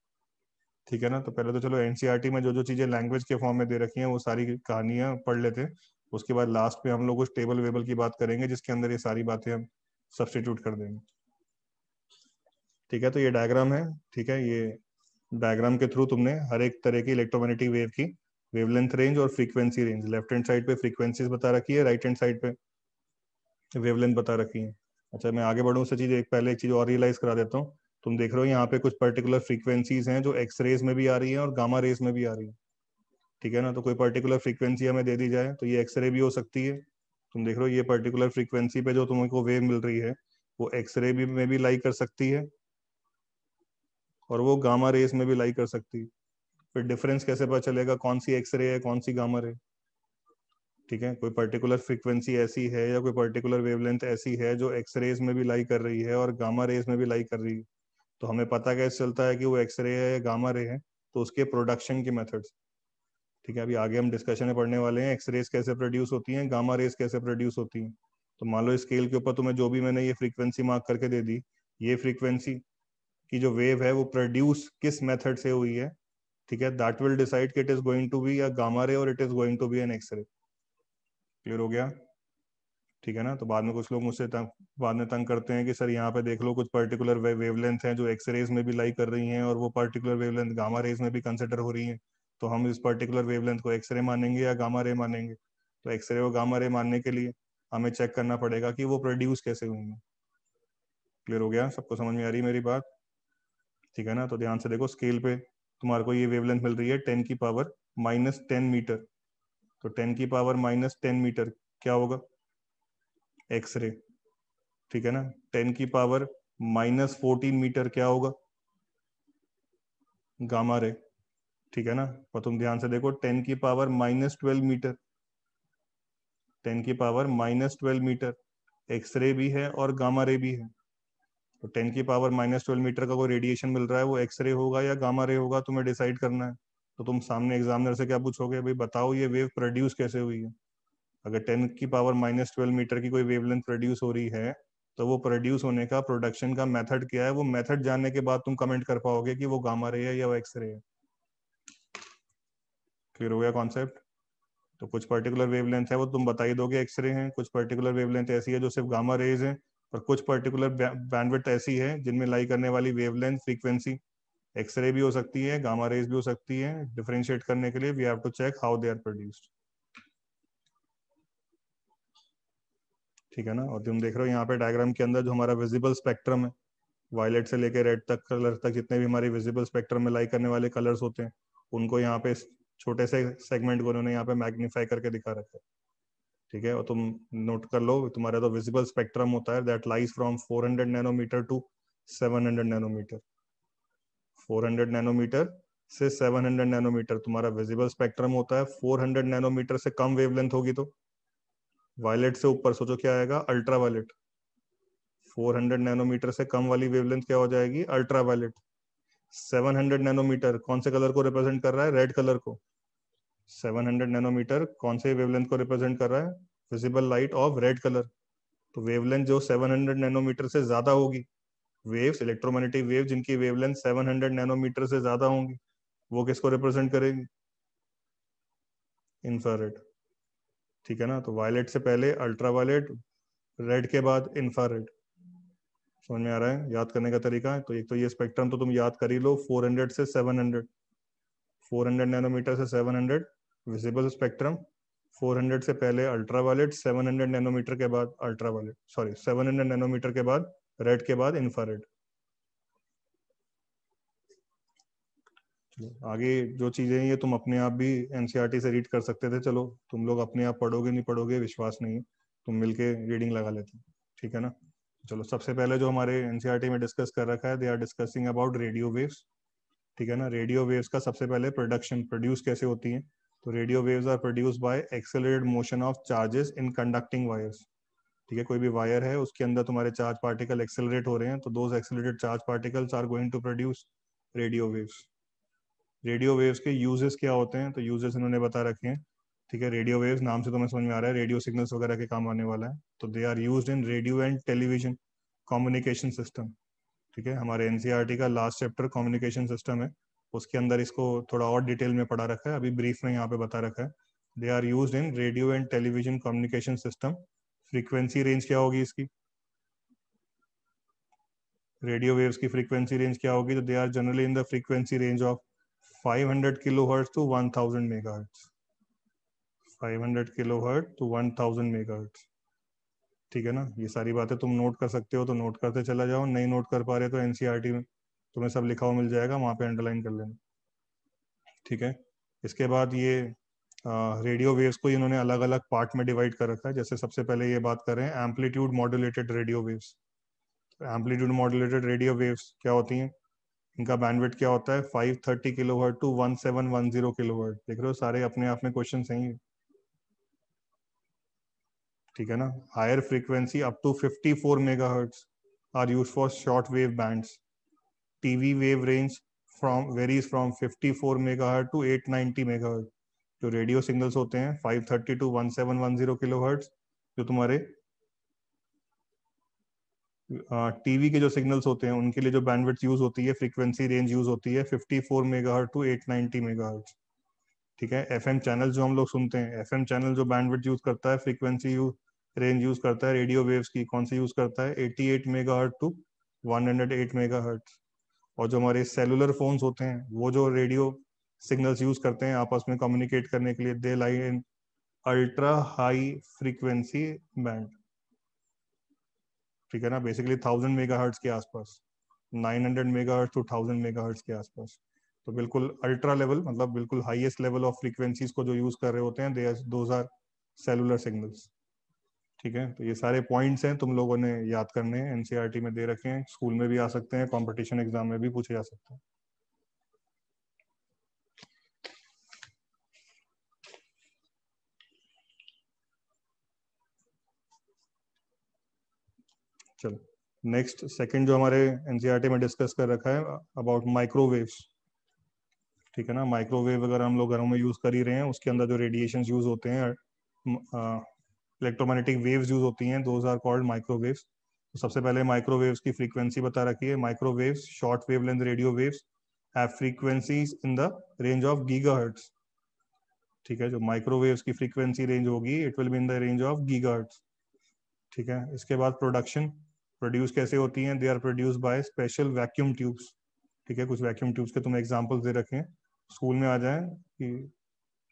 ठीक है ना तो पहले तो चलो एनसीईआरटी e में जो जो चीजें लैंग्वेज के फॉर्म में दे रखी हैं वो सारी कहानियां पढ़ लेते हैं उसके बाद लास्ट में हम लोग उस टेबल वेबल की बात करेंगे जिसके अंदर ये सारी बातें हम सब्सटीट्यूट कर देंगे ठीक है तो ये डायग्राम है ठीक है ये डायग्राम के थ्रू तुमने हर एक तरह की इलेक्ट्रोमैग्नेटिक वेव की वेवलेंथ रेंज और frequency range left hand side पे फ्रीक्वेंसीज बता रखी है राइट हैंड साइड पे वेवलेंथ बता रखी है अच्छा मैं आगे बढ़ूँ से एक पहले एक चीज और रियलाइज करा देता हूँ तुम देख रहे हो यहाँ पे कुछ पर्टिकुलर फ्रीक्वेंसीज हैं जो एक्स रेज में भी आ रही है और गामा रेज में भी आ रही है ठीक है ना तो कोई पर्टिकुलर फ्रीक्वेंसी हमें दे दी जाए तो ये एक्सरे भी हो सकती है तुम देख रहे हो ये पर्टिकुलर फ्रीक्वेंसी पे जो तुमको वेव मिल रही है वो एक्सरे भी में भी लाई कर सकती है और वो गामा रेस में भी लाई कर सकती फिर डिफरेंस कैसे पता चलेगा कौन सी एक्स रे है कौन सी गामा रे ठीक है कोई पर्टिकुलर फ्रीक्वेंसी ऐसी है या कोई पर्टिकुलर वेवलेंथ ऐसी है जो एक्स रेज में भी लाई कर रही है और गामा रेज में भी लाई कर रही है तो हमें पता कैसे चलता है कि वो एक्स रे है या गामा रे है तो उसके प्रोडक्शन के मेथड्स ठीक है अभी आगे हम डिस्कशन में पढ़ने वाले हैं एक्स रेज कैसे प्रोड्यूस होती हैं गामा रेज कैसे प्रोड्यूस होती हैं तो मान लो स्केल के ऊपर तुम्हें जो भी मैंने ये फ्रीक्वेंसी मार्क करके दे दी ये फ्रीक्वेंसी कि जो वेव है वो प्रोड्यूस किस मेथड से हुई है ठीक है दैट विल डिसाइड कि it is going to be a gamma ray और it is going to be an X ray clear हो गया ठीक है ना तो बाद में कुछ लोग मुझसे तंग बाद में तंग करते हैं कि सर यहाँ पे देख लो कुछ पर्टिकुलर वे, वेवलेंथ हैं जो एक्स रेज में भी लाई कर रही हैं और वो पर्टिकुलर वेवलेंथ गामा रेज में भी कंसिडर हो रही है तो हम इस पर्टिकुलर वेवलेंथ को एक्सरे मानेंगे या गामा रे मानेंगे तो एक्सरे और गामा रे मानने के लिए हमें चेक करना पड़ेगा कि वो प्रोड्यूस कैसे हुई है क्लियर हो गया सबको समझ में आ रही मेरी बात ठीक है ना तो ध्यान से देखो स्केल पे तुम्हारे को ये वेवलेंथ मिल रही है टेन की पावर माइनस टेन मीटर तो टेन की पावर माइनस टेन मीटर क्या होगा एक्सरे ठीक है ना टेन की पावर माइनस फोर्टीन मीटर क्या होगा गामा रे ठीक है ना और तुम ध्यान से देखो टेन की power minus twelve metre ten की power minus twelve metre X ray भी है और गामा रे भी है तो टेन की पावर माइनस ट्वेल्व मीटर का कोई रेडिएशन मिल रहा है वो एक्सरे होगा या गामा रे होगा तुम्हें डिसाइड करना है तो तुम सामने एग्जामिनर से क्या पूछोगे भाई बताओ ये वेव प्रोड्यूस कैसे हुई है अगर टेन की पावर माइनस ट्वेल्व मीटर की कोई वेवलेंथ प्रोड्यूस हो रही है तो वो प्रोड्यूस होने का प्रोडक्शन का मेथड क्या है वो मेथड जानने के बाद तुम कमेंट कर पाओगे कि वो गामा रे है या वो एक्सरे है क्लियर हो गया कॉन्सेप्ट तो कुछ पर्टिकुलर वेवलेंथ है वो तुम बताई दोगे एक्सरे हैं कुछ पर्टिकुलर वेवलेंथ ऐसी है जो सिर्फ गामा रेज है और कुछ पर्टिकुलर बैंडविड्थ ऐसी है जिनमें लाई करने वाली वेवलेंथ फ्रीक्वेंसी एक्सरे भी हो सकती है गामा रेज भी हो सकती है डिफ्रेंशिएट करने के लिए we have to check how they are produced ठीक है ना और तुम देख रहे हो यहाँ पे डायग्राम के अंदर जो हमारा विजिबल स्पेक्ट्रम है वायलेट से लेकर रेड तक कलर तक जितने भी हमारे विजिबल स्पेक्ट्रम में लाई करने वाले कलर्स होते हैं उनको यहाँ पे छोटे से सेगमेंट को उन्होंने यहाँ पे मैग्नीफाई करके दिखा रखा है ठीक है और तुम नोट कर लो तुम्हारा तो विजिबल स्पेक्ट्रम होता है that lies from 400 nanometre to 700 nanometre 400 nanometre से 700 नैनोमीटर तुम्हारा विजिबल स्पेक्ट्रम होता है 400 नैनोमीटर से कम वेवलेंथ होगी तो वायलेट से ऊपर सोचो क्या आएगा अल्ट्रा वायलेट नैनोमीटर से कम वाली वेवलेंथ क्या हो जाएगी अल्ट्रा वायलेट 700 नैनोमीटर कौन से कलर को रिप्रेजेंट कर रहा है रेड कलर को 700 नैनोमीटर कौन से वेवलेंथ को रिप्रेजेंट कर रहा है visible light of red colour तो वेवलेंथ जो 700 नैनोमीटर से ज्यादा होगी वेव्स इलेक्ट्रोमैग्नेटिक वेव जिनकी वेवलेंथ 700 नैनोमीटर से ज्यादा होंगी वो किसको रिप्रेजेंट करेगी इंफ्रारेड ठीक है ना तो वायलेट से पहले अल्ट्रावायलेट रेड के बाद इंफ्रारेड समझ में आ रहा है याद करने का तरीका है तो एक तो ये स्पेक्ट्रम तो तुम याद कर ही लो 400 से 700 400 नैनोमीटर से 700 विजिबल स्पेक्ट्रम 400 से पहले अल्ट्रा वायलेट 700 नैनोमीटर के बाद अल्ट्रा वायलेट सॉरी 700 नैनोमीटर के बाद रेड के बाद इंफ्रारेड आगे जो चीजें ये तुम अपने आप भी एनसीआरटी e से रीड कर सकते थे चलो तुम लोग अपने आप पढ़ोगे नहीं पढ़ोगे विश्वास नहीं है तुम मिलके रीडिंग लगा लेते ठीक है ना चलो सबसे पहले जो हमारे एनसीआरटी e में डिस्कस कर रखा है they are discussing about radio waves ठीक है ना रेडियो वेव्स का सबसे पहले प्रोडक्शन प्रोड्यूस कैसे होती है तो radio waves are produce by accelerated motion of charges in conducting wires ठीक है कोई भी वायर है उसके अंदर तुम्हारे चार्ज पार्टिकल एक्सेलरेट हो रहे हैं तो those accelerated charge particles are going to produce radio waves radio waves के यूजेस क्या होते हैं तो यूजेस इन्होंने बता रखे हैं ठीक है रेडियो वेव्स नाम से तुम्हें समझ में आ रहा है रेडियो सिग्नल्स वगैरह के काम आने वाला है तो they are use in radio and television communication system ठीक है हमारे एनसीईआरटी e का लास्ट चैप्टर कम्युनिकेशन सिस्टम है उसके अंदर इसको थोड़ा और डिटेल में पढ़ा रखा है अभी ब्रीफ में यहाँ पे बता रखा है they are use in radio and television communication system frequency range क्या होगी इसकी रेडियो वेव्स की फ्रीक्वेंसी रेंज क्या होगी तो they are generally in the frequency range of 500 kilohertz to 1000 megahertz 500 kilohertz to 1000 megahertz ठीक है ना ये सारी बातें तुम नोट कर सकते हो तो नोट करते चला जाओ नहीं नोट कर पा रहे तो टी e में तुम्हें सब लिखा हुआ मिल जाएगा वहां पे अंडरलाइन कर लेना ठीक है इसके बाद ये रेडियो वेव्स को इन्होंने अलग अलग पार्ट में डिवाइड कर रखा है जैसे सबसे पहले ये बात कर रहे हैं amplitude modulated radio waves amplitude modulated radio waves क्या होती हैं इनका बैंडविड्थ क्या होता है five thirty kilohertz to one one seven zero kilohertz देख रहे हो सारे अपने आप में क्वेश्चन हैं ठीक है ना higher frequency up to 54 hertz are use for short wave band TV wave range from varies from 54 hertz to 890 hertz जो रेडियो सिग्नल्स होते हैं 530 टू किलो किलोहर्ट्ज जो तुम्हारे टीवी के जो सिग्नल्स होते हैं उनके लिए जो बैंडविड्थ यूज होती है फ्रीक्वेंसी रेंज यूज होती है 54 हर्ट टू 890 हर्ट ठीक है एफएम चैनल जो हम लोग सुनते हैं एफएम चैनल जो बैंडविड्थ यूज करता है फ्रीक्वेंसी यूज रेंज यूज करता है रेडियो वेव्स की कौन सी यूज करता है 88 hertz to one megahertz और जो हमारे सेलुलर फोन्स होते हैं वो जो रेडियो सिग्नल्स यूज करते हैं आपस में कम्युनिकेट करने के लिए they lie in ultra high frequency band ठीक है ना बेसिकली थाउजेंड मेगा के आसपास nine hundred megahertz to thousand megahertz के आसपास तो बिल्कुल अल्ट्रा लेवल मतलब बिल्कुल हाईएस्ट लेवल ऑफ फ्रीक्वेंसीज को जो यूज कर रहे होते हैं they are are cellular signals ठीक है तो ये सारे पॉइंट्स हैं तुम लोगों ने याद करने हैं एनसीआर e में दे रखे हैं स्कूल में भी आ सकते हैं कॉम्पिटिशन एग्जाम में भी पूछे जा सकते हैं चलो नेक्स्ट सेकंड जो हमारे एनसीआरटी e में डिस्कस कर रखा है अबाउट माइक्रोवेव्स ठीक है ना माइक्रोवेव अगर हम लोग घरों में यूज कर ही रहे हैं उसके अंदर जो रेडिएशन यूज होते हैं इलेक्ट्रोमैग्नेटिक वेव्स यूज होती हैं दोज आर कॉल्ड माइक्रोवेव्स तो सबसे पहले माइक्रोवेव्स की फ्रीक्वेंसी बता रखी है microwaves short wavelength radio waves have frequencies in the range of gigahertz ठीक है जो माइक्रोवेव्स की फ्रीक्वेंसी रेंज होगी it will be in the range of gigahertz ठीक है इसके बाद प्रोडक्शन प्रोड्यूस कैसे होती हैं they are produce by special vacuum tubes ठीक है कुछ वैक्यूम ट्यूब्स के तुमने एग्जांपल्स दे रखे हैं स्कूल में आ जाए कि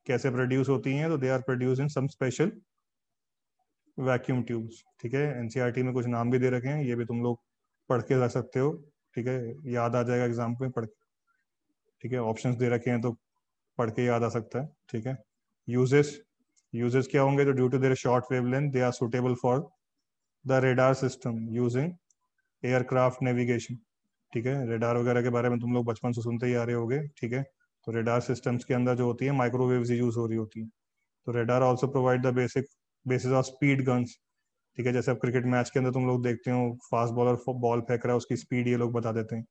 कैसे प्रोड्यूस होती हैं तो they are produce in some special vacuum tubes ठीक है एनसीईआरटी e में कुछ नाम भी दे रखे हैं ये भी तुम लोग पढ़ के रह सकते हो ठीक है याद आ जाएगा एग्जाम में पढ़ के ठीक है ऑप्शंस दे रखे हैं तो पढ़ के याद आ सकता है ठीक है यूजेस यूजेस क्या होंगे तो due to their short wavelength they are suitable for the radar system using aircraft navigation ठीक है रेडार वगैरह के बारे में तुम लोग बचपन से सुनते ही आ रहे होगे ठीक है तो रेडार सिस्टम्स के अंदर जो होती है माइक्रोवेव्स यूज हो रही होती है तो radar also provide the basic basis of speed guns ठीक है जैसे अब क्रिकेट मैच के अंदर तुम लोग देखते हो फास्ट बॉलर बॉल फेंक रहा है उसकी स्पीड ये लोग बता देते हैं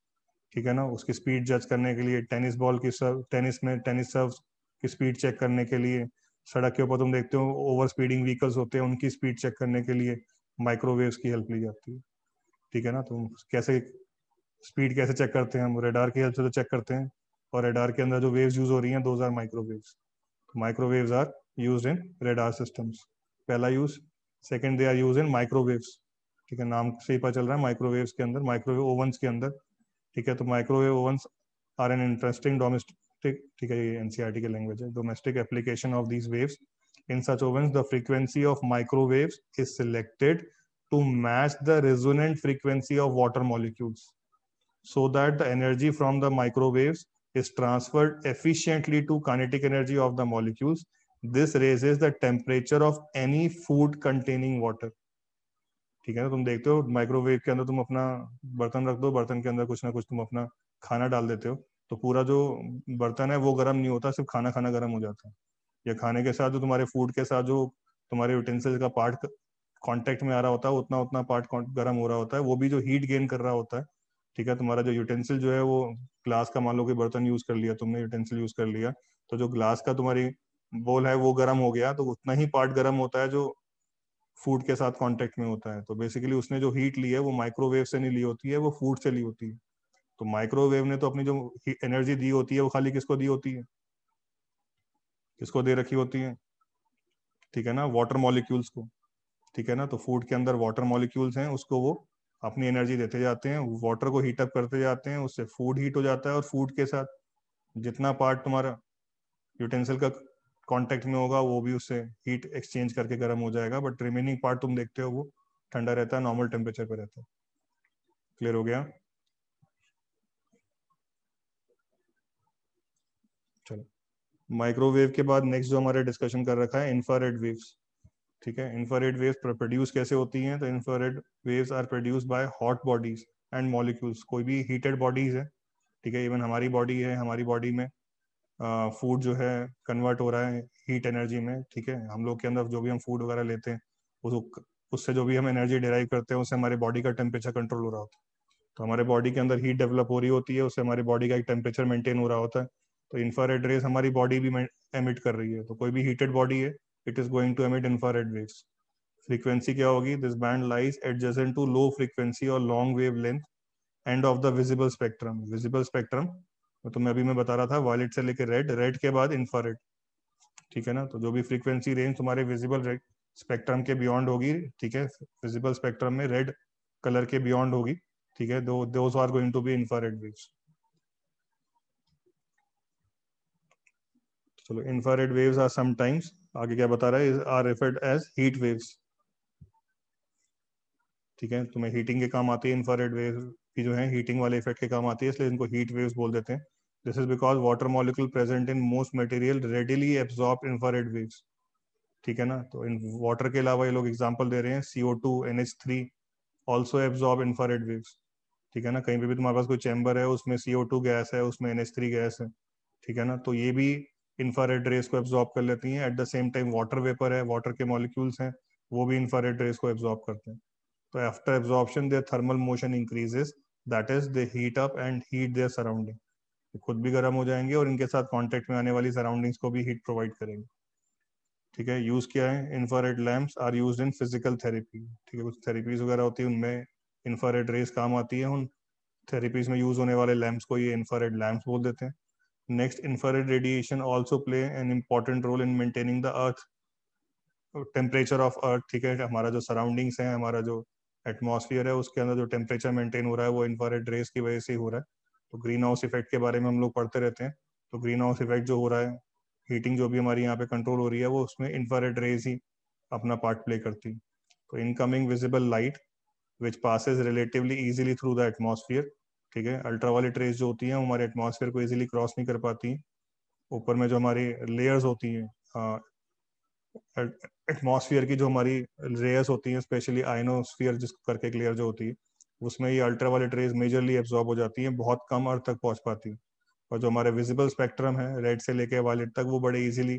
ठीक है ना उसकी स्पीड जज करने के लिए टेनिस बॉल की सर्व टेनिस में टेनिस सर्व की स्पीड चेक करने के लिए सड़क के ऊपर तुम देखते हो ओवर स्पीडिंग व्हीकल्स होते हैं उनकी स्पीड चेक करने के लिए माइक्रोवेव्स की हेल्प ली जाती है ठीक है ना तो कैसे स्पीड कैसे चेक करते हैं हम रेडार की हेल्प से तो चेक करते हैं और रेडार के अंदर जो वेव्स यूज हो रही हैं those are microwaves microwaves are used in radar systems पहला use second they are use in microwaves ठीक है नाम से ही पता चल रहा है माइक्रोवेव्स के अंदर माइक्रोवेव ओवंस के अंदर ठीक है तो microwave ovens are an interesting domestic ठीक है ये एनसीआरटी के लैंग्वेज है domestic application of these waves in such ovens the frequency of microwaves is selected to match the resonant frequency of water molecules so that the energy from the microwaves is transferred efficiently to kinetic energy of the molecules this raises the temperature of any food containing water ठीक है ना तुम देखते हो microwave के अंदर तुम अपना बर्तन रख दो बर्तन के अंदर कुछ ना कुछ तुम अपना खाना डाल देते हो तो पूरा जो बर्तन है वो गर्म नहीं होता सिर्फ खाना खाना गर्म हो जाता है या खाने के साथ जो तुम्हारे फूड के साथ जो तुम्हारे यूटेंसिल का पार्ट कॉन्टेक्ट में आ रहा होता है उतना उतना पार्ट गर्म हो रहा होता है वो भी जो हीट गेन कर रहा होता है ठीक है तुम्हारा जो यूटेंसिल जो है वो ग्लास का मान लो कि बर्तन यूज कर लिया तुमने यूटेंसिल यूज कर लिया तो जो ग्लास का तुम्हारी बोल है वो गर्म हो गया तो उतना ही पार्ट गर्म होता है जो फूड के साथ कांटेक्ट में होता है तो बेसिकली उसने जो हीट ली है वो माइक्रोवेव से नहीं ली होती है वो फूड से ली होती है तो माइक्रोवेव ने तो अपनी जो एनर्जी दी होती है वो खाली किसको दी होती है किसको दे रखी होती है ठीक है ना वाटर मॉलिक्यूल्स को ठीक है ना तो फूड के अंदर वाटर मॉलिक्यूल्स हैं उसको वो अपनी एनर्जी देते जाते हैं वाटर को हीट अप करते जाते हैं उससे फूड हीट हो जाता है और फूड के साथ जितना पार्ट तुम्हारा यूटेंसिल का कॉन्टेक्ट में होगा वो भी उससे हीट एक्सचेंज करके गर्म हो जाएगा बट रिमेनिंग पार्ट तुम देखते हो वो ठंडा रहता है नॉर्मल टेम्परेचर पर रहता है क्लियर हो गया चलो माइक्रोवेव के बाद नेक्स्ट जो हमारे डिस्कशन कर रखा है इंफ्रारेड वेव्स ठीक है इंफ्रारेड वेव्स प्रोड्यूस कैसे होती हैं तो infrared waves are produce by hot bodies and molecules कोई भी हीटेड बॉडीज है ठीक है इवन हमारी बॉडी है हमारी बॉडी में फूड जो है कन्वर्ट हो रहा है हीट एनर्जी में ठीक है हम लोग के अंदर जो भी हम फूड वगैरह लेते हैं उस उससे जो भी हम एनर्जी डिराइव करते हैं उससे हमारे बॉडी का टेम्परेचर कंट्रोल हो रहा होता है तो हमारे बॉडी के अंदर हीट डेवलप हो रही होती है उससे हमारी बॉडी का एक टेम्परेचर मेंटेन हो रहा होता है तो इन्फ्रारेड रेस हमारी बॉडी भी एमिट कर रही है तो कोई भी हीटेड बॉडी है it is going to emit infrared rays frequency क्या होगी this band lies adjacent to low frequency और long wavelength end of the visible spectrum visible spectrum तो मैं अभी मैं बता रहा था वायलेट से लेकर रेड रेड के बाद इंफ्रारेड ठीक है ना तो जो भी फ्रीक्वेंसी रेंज तुम्हारे विजिबल स्पेक्ट्रम के बियॉन्ड होगी ठीक है विजिबल स्पेक्ट्रम में रेड कलर के बियॉन्ड होगी ठीक है दो those are going to be infrared waves चलो इंफ्रारेड वेव्स आर समाइम्स आगे क्या बता रहा है are referred as heat waves ठीक है तुम्हें हीटिंग के काम आती है इंफ्रारेड वेव की जो है हीटिंग वाले इफेक्ट के काम आती है इसलिए इनको हीट वेव्स बोल देते हैं This is because water molecule present in most material readily absorb infrared waves. ठीक है ना तो इन वाटर के अलावा ये लोग एग्जांपल दे रहे हैं CO two N H three also absorb infrared waves ठीक है ना कहीं पे भी तुम्हारे पास कोई चैम्बर है उसमें सीओ टू गैस है उसमें एन एच थ्री गैस है ठीक है ना तो ये भी इन्फ्रारेड रेस को एब्जॉर्ब कर लेती हैं at the same time water vapour है वाटर के मॉलिक्यूल्स हैं वो भी इन्फ्रारेड रेस को एब्जॉर्ब करते हैं तो after absorption their thermal motion increases that is they heat up and heat their surrounding खुद भी गर्म हो जाएंगे और इनके साथ कॉन्टेक्ट में आने वाली सराउंडिंग्स को भी हीट प्रोवाइड करेंगे ठीक है यूज किया है infrared lamps are use in physical therapy ठीक है कुछ थेरेपीज वगैरह होती है उनमें इंफ्रारेड रेस काम आती है उन थेरेपीज में यूज होने वाले लैम्प्स को ये इंफ्रारेड लैम्प्स बोल देते हैं next infrared radiation also play an important role in maintaining the earth temperature of earth ठीक है हमारा जो सराउंडिंग्स है हमारा जो एटमोसफियर है उसके अंदर जो टेम्परेचर मेंटेन हो रहा है वो इंफ्रारेड रेस की वजह से हो रहा है तो ग्रीन हाउस इफेक्ट के बारे में हम लोग पढ़ते रहते हैं तो ग्रीन हाउस इफेक्ट जो हो रहा है हीटिंग जो भी हमारी यहाँ पे कंट्रोल हो रही है वो उसमें इंफ्रारेड रेज ही अपना पार्ट प्ले करती है तो incoming visible light which passes relatively easily through the atmosphere ठीक है अल्ट्रावायलेट रेज जो होती है हमारे एटमोसफियर को इजिली क्रॉस नहीं कर पाती ऊपर में जो हमारी लेयर्स होती हैं एटमोसफियर की जो हमारी रेयर्स होती हैं स्पेशली आइनोस्फियर जिसको करके क्लियर जो होती है उसमें ये ultraviolet rays majorly absorb हो जाती हैं बहुत कम अर्थ तक पहुंच पाती हैं और जो हमारे विजिबल स्पेक्ट्रम है रेड से लेके वायलेट तक वो बड़े इजीली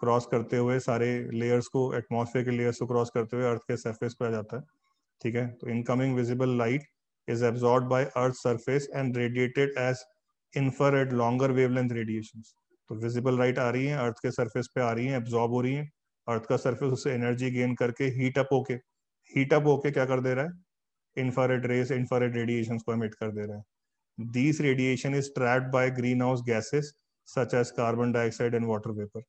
क्रॉस करते हुए सारे लेयर्स को एटमोसफेयर के लेयर्स को क्रॉस करते हुए अर्थ के सरफेस पर आ जाता है ठीक है तो incoming visible light is by earth surface and radiated radiated as infrared longer wavelength radiation तो विजिबल लाइट आ रही है अर्थ के सरफेस पे आ रही है एब्जॉर्ब हो रही है अर्थ का सरफेस उससे एनर्जी गेन करके हीट अप होके हीट अप होके क्या कर दे रहा है इंफ्रारेड रेस इंफ्रारेड रेडिएशन को एमिट कर दे रहे हैं these radiation is trapped by greenhouse gases such as carbon dioxide and water vapour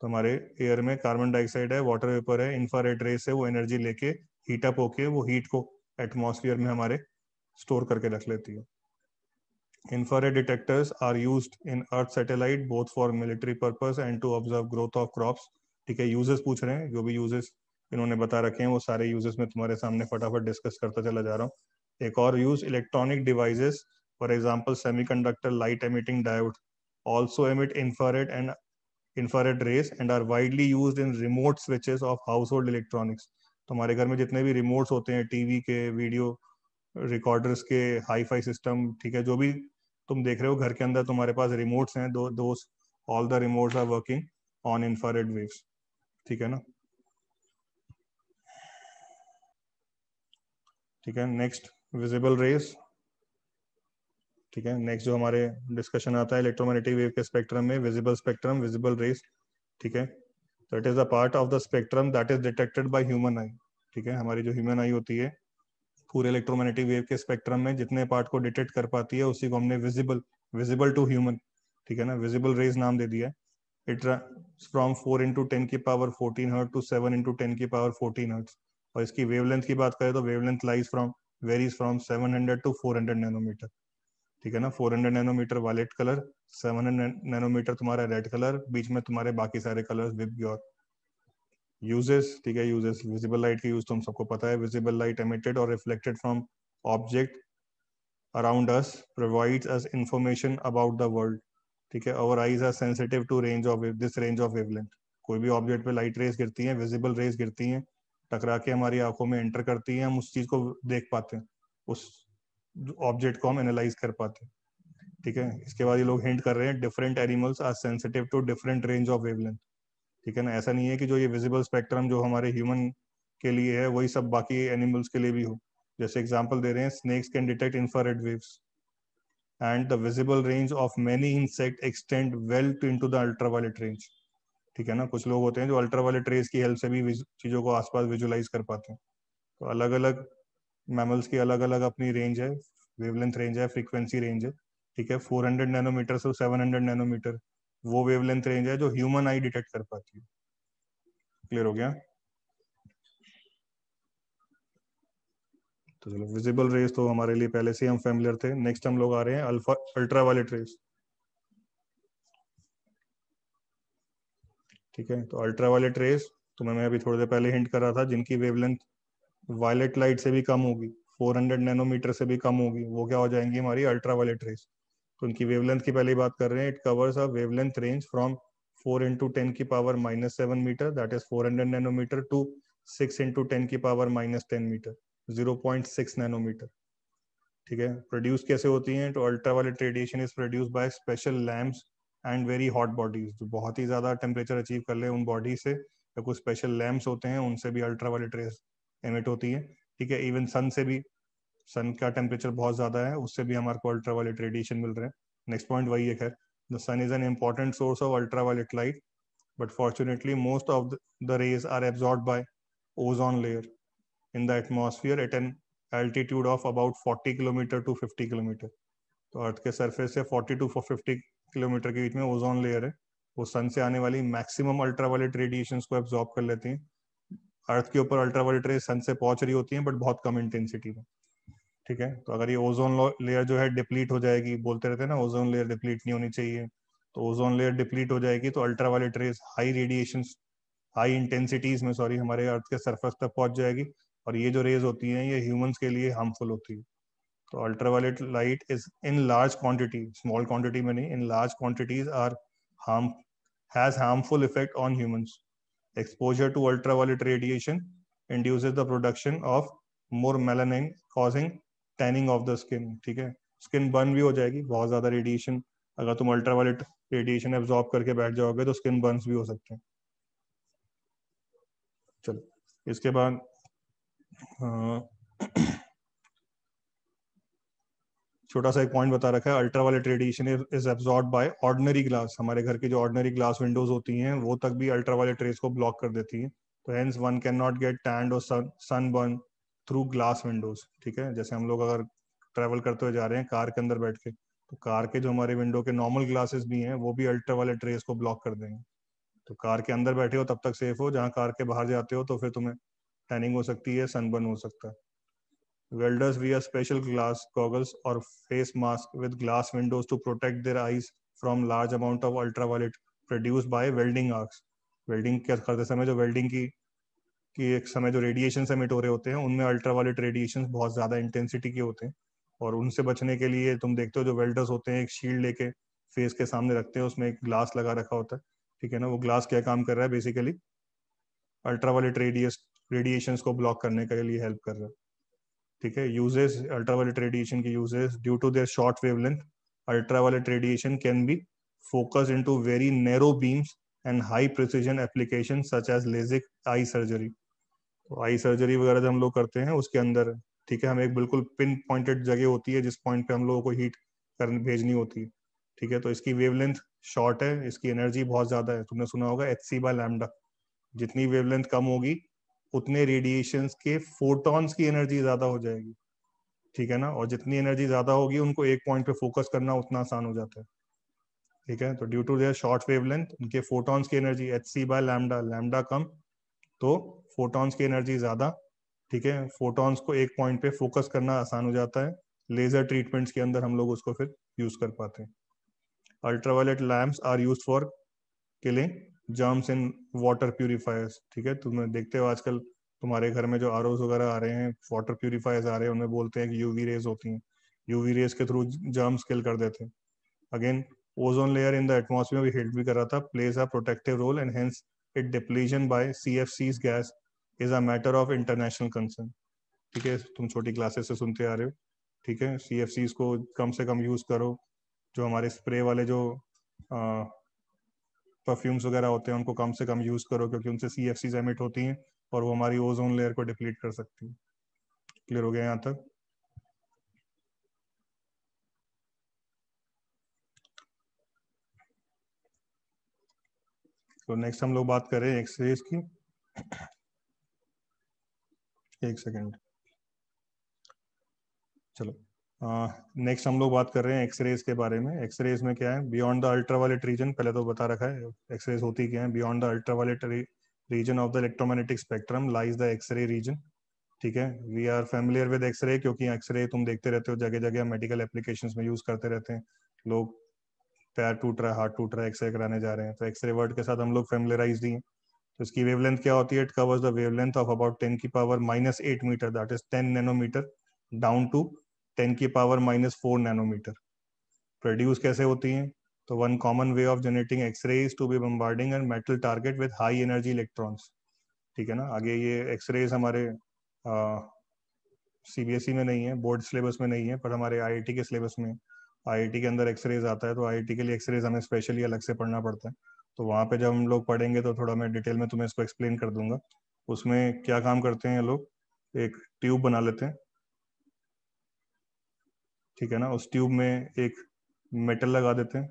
तो हमारे एयर में कार्बन डाइऑक्साइड है वाटर वेपर है इंफ्रारेड रेस है वो एनर्जी लेके हीटअप होके वो हीट को एटमोसफियर में हमारे स्टोर करके रख लेती है infrared detectors are use in earth satellite both for military purpose and to observe growth of crop ठीक है यूजेस पूछ रहे हैं जो भी यूजेस इन्होंने बता रखे हैं वो सारे यूजेस में तुम्हारे सामने फटाफट डिस्कस करता चला जा रहा हूँ एक और use electronic devices for example semiconductor light emitting diode also emit infrared and infrared rays and are widely used in remote switches of household electronics तुम्हारे घर में जितने भी रिमोट्स होते हैं टीवी के वीडियो रिकॉर्डर्स के फाई सिस्टम ठीक है जो भी तुम देख रहे हो घर के अंदर तुम्हारे पास रिमोट्स हैं दो all the remotes are working on infrared waves ठीक है ना ठीक है नेक्स्ट विजिबल रेस ठीक है नेक्स्ट जो हमारे डिस्कशन आता है इलेक्ट्रोमैग्नेटिक वेव के स्पेक्ट्रम में विजिबल स्पेक्ट्रम विजिबल रेस ठीक है तो it is a part of the spectrum that is detected by human eye ठीक है हमारी जो ह्यूमन आई होती है पूरे इलेक्ट्रोमैग्नेटिक वेव के स्पेक्ट्रम में जितने पार्ट को डिटेक्ट कर पाती है उसी को हमने विजिबल विजिबल टू ह्यूमन ठीक है ना विजिबल रेज नाम दे दिया it from four into ten की power fourteen hertz to seven into ten की पावर फोर्टीन हर्ट्स और इसकी वेवलेंथ की बात करें तो wavelength lies from varies from 700 to 400 nanometre ठीक है ना 400 नैनोमीटर वायलेट कलर 700 नैनोमीटर तुम्हारा रेड कलर बीच में तुम्हारे बाकी सारे कलर्स विप योर यूजेस ठीक है यूजेस विजिबल लाइट के यूज तुम सबको पता है विजिबल लाइट एमिटेड और reflected from object around us provides us information about the world ठीक है our eyes are sensitive to range of this range of wavelength कोई भी ऑब्जेक्ट पे लाइट रेस गिरती है विजिबल रेस गिरती है टकरा के हमारी आंखों में एंटर करती है हम उस चीज को देख पाते हैं उस ऑब्जेक्ट को हम एनालाइज कर पाते हैं ठीक है इसके बाद ये लोग हिंट कर रहे हैं different animals are sensitive to different range of wavelength ठीक है ना ऐसा नहीं है कि जो ये विजिबल स्पेक्ट्रम जो हमारे ह्यूमन के लिए है वही सब बाकी एनिमल्स के लिए भी हो जैसे एग्जाम्पल दे रहे हैं snakes can detect infrared waves and the visible range of many insect extend well into the ultraviolet range ठीक है ना कुछ लोग होते हैं जो अल्ट्रा वाले ट्रेस की हेल्प से भी चीजों को आसपास विजुलाइज कर पाते हैं तो अलग अलग मैमल्स की अलग अलग अपनी रेंज है वेवलेंथ रेंज है फ्रीक्वेंसी रेंज है ठीक है 400 नैनोमीटर से 700 नैनोमीटर वो वेवलेंथ रेंज है जो ह्यूमन आई डिटेक्ट कर पाती है क्लियर हो गया तो चलो विजिबल रेस तो हमारे लिए पहले से हम फैमिलियर थे नेक्स्ट हम लोग आ रहे हैं अल्फा अल्ट्रा वायलेट रेस ठीक है तो अल्ट्रा वायलेट रेस तुम्हें मैं अभी थोड़ी देर पहले हिंट कर रहा था जिनकी वेवलेंथ वायलेट लाइट से भी कम होगी 400 नैनोमीटर से भी कम होगी वो क्या हो जाएंगी हमारी अल्ट्रा वायलेट रेस तो उनकी वेवलेंथ की पहले बात कर रहे हैं it covers a wavelength range from 4 into ten की power minus seven metre that is 400 nanometre to 6 into ten की power minus ten metre 0.6 nanometre ठीक है प्रोड्यूस कैसे होती हैं तो ultraviolet radiation is produce by special lamps and very hot bodies जो बहुत ही ज्यादा टेम्परेचर अचीव कर ले उन बॉडी से या कुछ स्पेशल लैम्प होते हैं उनसे भी अल्ट्रा वाली ट्रेस एमिट होती है ठीक है इवन सन से भी सन का टेम्परेचर बहुत ज्यादा है उससे भी हमारे को अल्ट्रा वायलेट रेडिएशन मिल रहे हैं नेक्स्ट पॉइंट वही है खैर the sun is an important source of ultraviolet light but fortunately most of the rays are absorb by ozone layer in the atmosphere at an altitude of about forty kilometre to fifty kilometre तो earth के surface से forty two fifty kilometre के बीच में ozone layer है वो सन से आने वाली मैक्सिमम अल्ट्रावायलेट रेडिएशन को एब्जॉर्ब कर लेती है अर्थ के ऊपर अल्ट्रावायलेट रे सन से पहुंच रही होती है बट बहुत कम इंटेंसिटी में ठीक है तो अगर ये ओजोन लेयर जो है डिप्लीट हो जाएगी बोलते रहते हैं ना ओजोन लेयर डिप्लीट नहीं होनी चाहिए तो ओजोन लेयर डिप्लीट हो जाएगी तो ultraviolet rays high radiation high intensities में सॉरी हमारे अर्थ के सरफेस तक पहुंच जाएगी और ये जो रेज होती है ये ह्यूमंस के लिए हार्मफुल होती है तो ultraviolet light is in large quantity small quantity में नहीं in large quantities are harm has harmful effect on humans exposure to ultraviolet radiation induces the production of more melanin causing tanning of the skin ठीक है skin burn भी हो जाएगी बहुत ज्यादा radiation अगर तुम अल्ट्रावायलेट रेडिएशन एब्जॉर्ब करके बैठ जाओगे तो स्किन बर्न भी हो सकते हैं चलो इसके बाद छोटा सा एक पॉइंट बता रखा है ultraviolet radiation is absorb by ordinary glass हमारे घर के जो ऑर्डनरी ग्लास विंडोज होती हैं वो तक भी अल्ट्रा वायलेट रेस को ब्लॉक कर देती है तो hence one can not get tanned or sunburn through glass windows ठीक है जैसे हम लोग अगर ट्रेवल करते हुए जा रहे हैं कार के अंदर बैठ के तो कार के जो हमारे विंडो के नॉर्मल ग्लासेस भी हैं वो भी अल्ट्रा वायलेट रेस को ब्लॉक कर देंगे तो कार के अंदर बैठे हो तब तक सेफ हो जहाँ कार के बाहर जाते हो तो फिर तुम्हें टैनिंग हो सकती है सनबर्न हो सकता है Welders wear special glass goggles or face masks with glass windows to protect their eyes from large amount of ultraviolet produced by welding arcs. Welding करते समय जो welding की कि एक समय जो रेडिएशन सबमिट हो रहे होते हैं उनमें अल्ट्रावायलेट रेडिएशन बहुत ज्यादा इंटेंसिटी के होते हैं और उनसे बचने के लिए तुम देखते हो जो वेल्डर्स होते हैं एक शील्ड लेके फेस के सामने रखते हैं उसमें एक ग्लास लगा रखा होता है ठीक है ना वो ग्लास क्या काम कर रहा है बेसिकली अल्ट्रावायलेट रेडियस रेडिएशन को ब्लॉक करने के लिए हेल्प कर रहा है ठीक है यूजेस अल्ट्रावायलेट रेडिएशन के uses due to their short wavelength ultraviolet radiation can be focused into very narrow beams and high precision application such as LASIK eye surgery तो आई सर्जरी वगैरह जो हम लोग करते हैं उसके अंदर ठीक है हमें एक बिल्कुल पिन पॉइंटेड जगह होती है जिस पॉइंट पे हम लोगों को हीट करने भेजनी होती है ठीक है तो इसकी वेवलेंथ शॉर्ट है इसकी एनर्जी बहुत ज्यादा है तुमने सुना होगा एच सी बाय लैमडा जितनी वेवलेंथ कम होगी उतने रेडिएशंस के फोटॉन्स की एनर्जी ज्यादा हो जाएगी ठीक है ना और जितनी एनर्जी ज्यादा होगी उनको एक पॉइंट पे फोकस करना उतना आसान हो जाता है ठीक है तो due to their short wavelength उनके फोटॉन्स की energy H C by lambda lambda कम तो फोटॉन्स की एनर्जी ज्यादा ठीक है फोटॉन्स को एक पॉइंट पे फोकस करना आसान हो जाता है लेजर ट्रीटमेंट्स के अंदर हम लोग उसको फिर यूज कर पाते हैं ultraviolet lamps are use for killing germs in water purifiers ठीक है तुम्हें तो देखते हो आजकल तुम्हारे घर में जो आर वगैरह आ रहे हैं वाटर प्यूरिफायर्स आ रहे हैं उन्हें बोलते हैं कि यूवी रेज होती हैं यूवी रेज के थ्रू जर्म्स किल कर देते हैं again ozone layer in the atmosphere भी हेल्प भी कर रहा था plays a protective role and hence it depletion by सीज gas is a matter of international concern ठीक है तुम छोटी क्लासेस से सुनते आ रहे हो ठीक है सी एफ सीज को कम से कम यूज करो जो हमारे स्प्रे वाले जो परफ्यूम्स वगैरह होते हैं उनको कम से कम यूज करो क्योंकि उनसे सी एफ सीज एमिट होती हैं और वो हमारी ओजोन लेयर को डिप्लीट कर सकती हैं क्लियर हो गया यहाँ तक तो नेक्स्ट हम लोग बात करें एक्सरेज की एक सेकंड चलो नेक्स्ट हम लोग बात कर रहे हैं एक्सरेज के बारे में एक्सरेज में क्या है beyond the ultraviolet region पहले तो बता रखा है एक्सरेज होती क्या है beyond the ultraviolet region of the electromagnetic spectrum lies the X ray region ठीक है we are familiar with X ray क्योंकि एक्सरे तुम देखते रहते हो जगह जगह मेडिकल एप्लीकेशन में यूज करते रहते हैं लोग पैर टूट रहा है हार्ट टूट रहा है एक्सरे कराने जा रहे हैं तो एक्सरे वर्ड के साथ हम लोग फेमिलराइज दिए तो इसकी वेवलेंथ क्या होती है it covers the wavelength of about ten की power minus eight metre that is ten nanometre down to ten की power minus four nanometre produce कैसे होती हैं तो one common way of generating X ray is to be bombarding and metal target with high energy electrons ठीक है ना आगे ये एक्सरेज हमारे सीबीएसई e में नहीं है बोर्ड सिलेबस में नहीं है पर हमारे आईआईटी के सिलेबस में आईआईटी के अंदर एक्सरेज आता है तो आईआईटी के लिए एक्सरेज हमें स्पेशली अलग से पढ़ना पड़ता है तो वहाँ पे जब हम लोग पढ़ेंगे तो थोड़ा मैं डिटेल में तुम्हें इसको एक्सप्लेन कर दूंगा उसमें क्या काम करते हैं लोग एक ट्यूब बना लेते हैं ठीक है ना उस ट्यूब में एक मेटल लगा देते हैं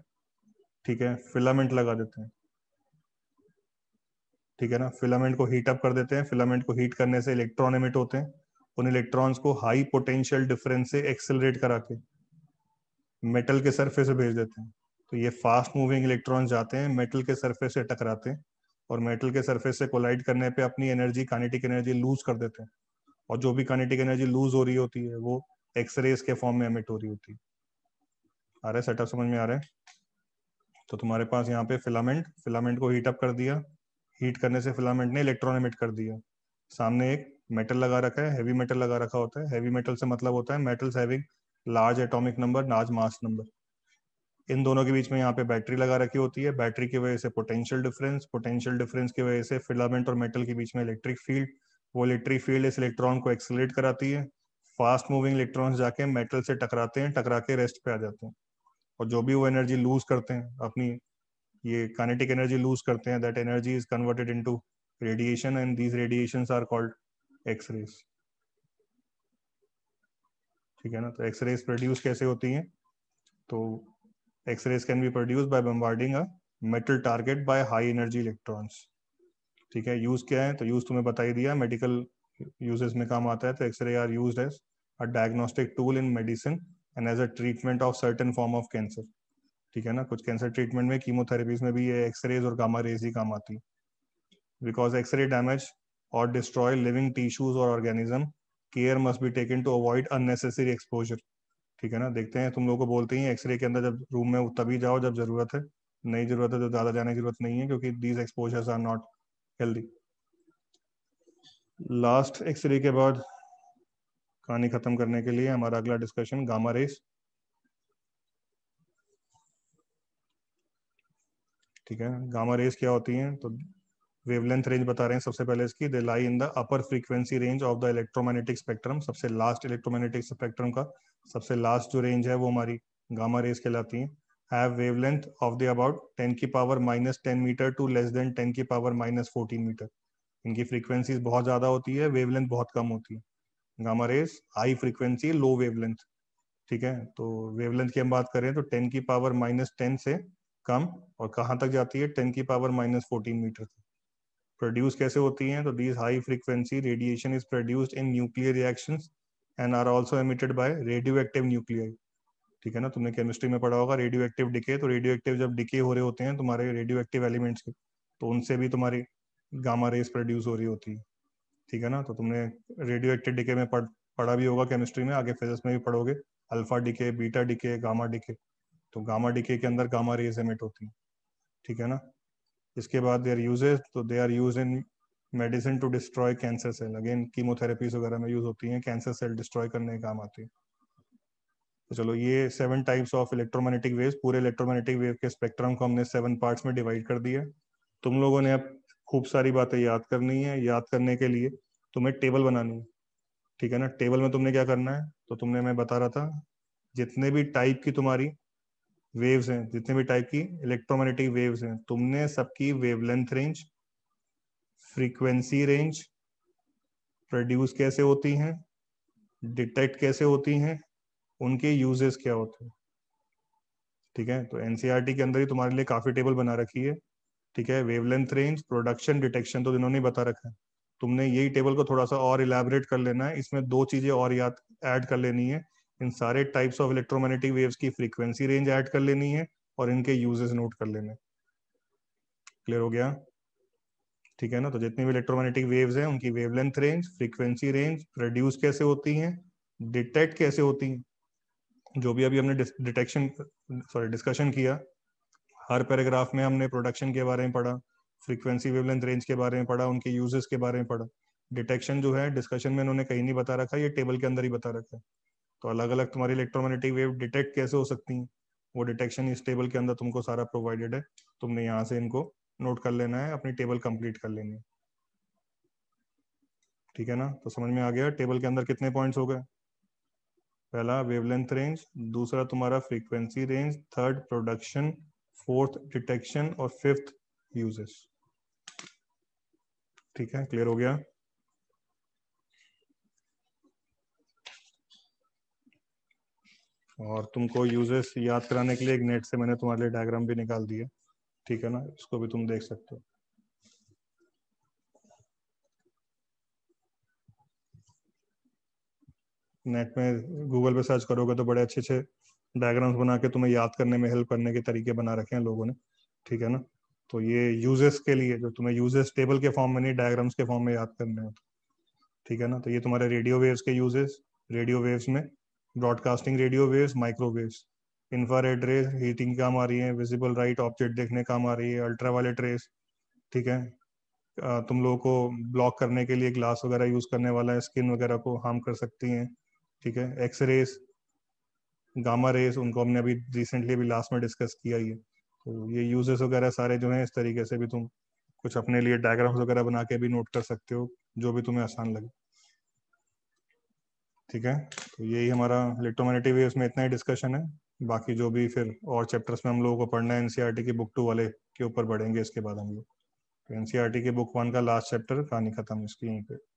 ठीक है फिलामेंट लगा देते हैं ठीक है ना फिलामेंट को हीट अप कर देते हैं फिलामेंट को हीट करने से इलेक्ट्रॉन इमिट होते हैं उन इलेक्ट्रॉन्स को हाई पोटेंशियल डिफरेंस से एक्सेलरेट करा के मेटल के सरफेस पे भेज देते हैं तो ये फास्ट मूविंग इलेक्ट्रॉन जाते हैं मेटल के सरफेस से टकराते हैं और मेटल के सरफेस से कोलाइड करने पे अपनी एनर्जी कानेटिक एनर्जी लूज कर देते हैं और जो भी कानेटिक एनर्जी लूज हो रही होती है वो एक्सरेज के फॉर्म में एमिट हो रही होती आ रहा है सेटअप समझ में आ रहा है तो तुम्हारे पास यहाँ पे फिलामेंट फिलामेंट को हीट अप कर दिया हीट करने से फिलामेंट ने इलेक्ट्रॉन एमिट कर दिया सामने एक मेटल लगा रखा है हैवी मेटल लगा रखा होता है हैवी मेटल से मतलब होता है metals having large atomic number large mass number इन दोनों के बीच में यहाँ पे बैटरी लगा रखी होती है बैटरी की वजह से पोटेंशियल डिफरेंस पोटेंशियल डिफरेंस की वजह से फिलामेंट और मेटल के बीच में इलेक्ट्रिक फील्ड वो इलेक्ट्रिक फील्ड इस इलेक्ट्रॉन को एक्सेलरेट कराती है फास्ट मूविंग इलेक्ट्रॉन्स जाके मेटल से टकराते हैं टकरा के रेस्ट पे आ जाते हैं और जो भी वो एनर्जी लूज करते हैं अपनी ये काइनेटिक एनर्जी लूज करते हैं that energy is converted into radiation and these radiation are called X rays ठीक है ना तो एक्स रेस प्रोड्यूस कैसे होती हैं तो X rays can be produce by bombarding a metal target by high energy electrons ठीक है यूज क्या है तो यूज तुम्हें बताई दिया मेडिकल यूजेस में काम आता है तो X ray are use as a diagnostic tool in medicine and as a treatment of of form of cancer ठीक है ना कुछ कैंसर ट्रीटमेंट में कीमोथेरेपीज में भी ये एक्सरेज और गामा रेज ही काम आती है बिकॉज एक्सरे डैमेज और डिस्ट्रॉय लिविंग टिश्यूज और organism care must be taken to avoid unnecessary exposure ठीक है ना देखते हैं तुम लोग को बोलते ही एक्सरे के अंदर जब रूम में तभी जाओ जब जरूरत है नई जरूरत है तो ज्यादा जाने की जरूरत नहीं है क्योंकि these exposures are not healthy last X ray के बाद कहानी खत्म करने के लिए हमारा अगला डिस्कशन गामा रेस ठीक है गामा रेस क्या होती है तो वेवलेंथ रेंज बता रहे हैं सबसे पहले इसकी they lie in the upper frequency range of the electromagnetic spectrum सबसे लास्ट इलेक्ट्रोमैग्नेटिक स्पेक्ट्रम का सबसे लास्ट जो रेंज है वो हमारी गामा रेस कहलाती है have wavelength of the about 10 की power minus ten metre to less than 10 की पावर माइनस फोर्टीन मीटर इनकी फ्रीक्वेंसीज बहुत ज्यादा होती है वेवलेंथ बहुत कम होती है gamma rays high frequency low wavelength ठीक है तो वेवलेंथ की हम बात करें तो टेन की पावर माइनस टेन से कम और कहाँ तक जाती है टेन की पावर माइनस फोर्टीन मीटर तक प्रोड्यूस कैसे होती हैं तो these high frequency radiation is produced in nuclear reaction and are also emitted by radioactive nuclear ठीक है ना तुमने केमिस्ट्री में पढ़ा होगा रेडियो एक्टिव डिके तो रेडियो एक्टिव जब डिके हो रहे होते हैं तुम्हारे रेडियो एक्टिव एलिमेंट्स के तो उनसे भी तुम्हारी गामा रेस प्रोड्यूस हो रही होती ठीक है ना तो तुमने रेडियो एक्टिव डिके में पढ़ पढ़ा भी होगा केमिस्ट्री में आगे फिजिक्स में भी पढ़ोगे alpha decay beta decay gamma decay तो गामा डिके के अंदर गामा रेस एमिट होती है ठीक है ना इसके बाद दे आर यूजेज तो they are use in medicine to destroy cancer cell again chemotherapies वगैरह में यूज होती हैं कैंसर सेल डिस्ट्रॉय करने के काम आती है तो चलो ये seven types of electromagnetic waves पूरे इलेक्ट्रोमैग्नेटिक वेव के स्पेक्ट्रम को हमने सेवन पार्ट्स में डिवाइड कर दिया तुम लोगों ने अब खूब सारी बातें याद करनी है याद करने के लिए तुम्हें टेबल बनानी है ठीक है ना टेबल में तुमने क्या करना है तो तुमने मैं बता रहा था जितने भी टाइप की तुम्हारी वेव्स हैं जितने भी टाइप की इलेक्ट्रोमैग्नेटिक वेव्स हैं तुमने सबकी wavelength range frequency range produce कैसे होती हैं डिटेक्ट कैसे होती हैं उनके यूजेस क्या होते हैं ठीक है तो एनसीईआरटी e के अंदर ही तुम्हारे लिए काफी टेबल बना रखी है ठीक है वेवलेंथ रेंज प्रोडक्शन डिटेक्शन तो इन्होंने बता रखा है तुमने यही टेबल को थोड़ा सा और इलेबरेट कर लेना है इसमें दो चीजें और याद ऐड कर लेनी है इन सारे टाइप्स ऑफ इलेक्ट्रोमैग्नेटिक वेव्स की फ्रीक्वेंसी रेंज ऐड कर लेनी है और इनके यूजेस नोट कर लेने क्लियर हो गया ठीक है ना तो जितनी भी इलेक्ट्रोमैग्नेटिक वेव्स हैं उनकी wavelength range frequency range produce कैसे होती हैं डिटेक्ट कैसे होती हैं जो भी अभी हमने डिटेक्शन सॉरी डिस्कशन किया हर पैराग्राफ में हमने प्रोडक्शन के बारे में पढ़ा फ्रीक्वेंसी वेवलेंथ रेंज के बारे में पढ़ा उनके यूजेस के बारे में पढ़ा डिटेक्शन जो है डिस्कशन में उन्होंने कहीं नहीं बता रखा ये टेबल के अंदर ही बता रखा है तो अलग अलग तुम्हारी इलेक्ट्रोमैग्नेटिक वेव डिटेक्ट कैसे हो सकती है वो डिटेक्शन इस टेबल के अंदर तुमको सारा प्रोवाइडेड है तुमने यहाँ से इनको नोट कर लेना है अपनी टेबल कंप्लीट कर लेनी है ठीक है ना तो समझ में आ गया टेबल के अंदर कितने पॉइंट्स हो गए पहला वेवलेंथ रेंज दूसरा तुम्हारा frequency range third production fourth detection और फिफ्थ यूजेस ठीक है क्लियर हो गया और तुमको यूजेस याद कराने के लिए एक नेट से मैंने तुम्हारे लिए डायग्राम भी निकाल दिया ठीक है ना इसको भी तुम देख सकते हो नेट में गूगल पे सर्च करोगे तो बड़े अच्छे अच्छे डायग्राम्स बना के तुम्हें याद करने में हेल्प करने के तरीके बना रखे हैं लोगों ने ठीक है ना तो ये यूजेस के लिए जो तुम्हें यूजेस टेबल के फॉर्म में नहीं डायग्राम्स के फॉर्म में याद करने होते ठीक है ना तो ये तुम्हारे रेडियो वेव्स के यूजेस रेडियो वेव्स में broadcasting radio waves microwaves infrared rays heating काम आ रही है विजिबल राइट ऑब्जेक्ट देखने काम आ रही है अल्ट्रा वायलेट रेस ठीक है तुम लोगों को ब्लॉक करने के लिए ग्लास वगैरह यूज करने वाला है स्किन वगैरह को हार्म कर सकती है ठीक है एक्सरेस गामा रेस उनको हमने अभी रिसेंटली भी लास्ट में डिस्कस किया ये तो ये यूजेस वगैरह सारे जो हैं इस तरीके से भी तुम कुछ अपने लिए डायग्राम्स वगैरह बना के भी नोट कर सकते हो जो भी तुम्हें आसान लगे ठीक है तो यही हमारा लिटोमेटिव है उसमें इतना ही डिस्कशन है बाकी जो भी फिर और चैप्टर्स में हम लोगों को पढ़ना है एनसीईआरटी की बुक टू वाले के ऊपर बढ़ेंगे इसके बाद हम लोग तो एनसीईआरटी e के बुक वन का लास्ट चैप्टर कहानी खत्म इसकी यहीं पे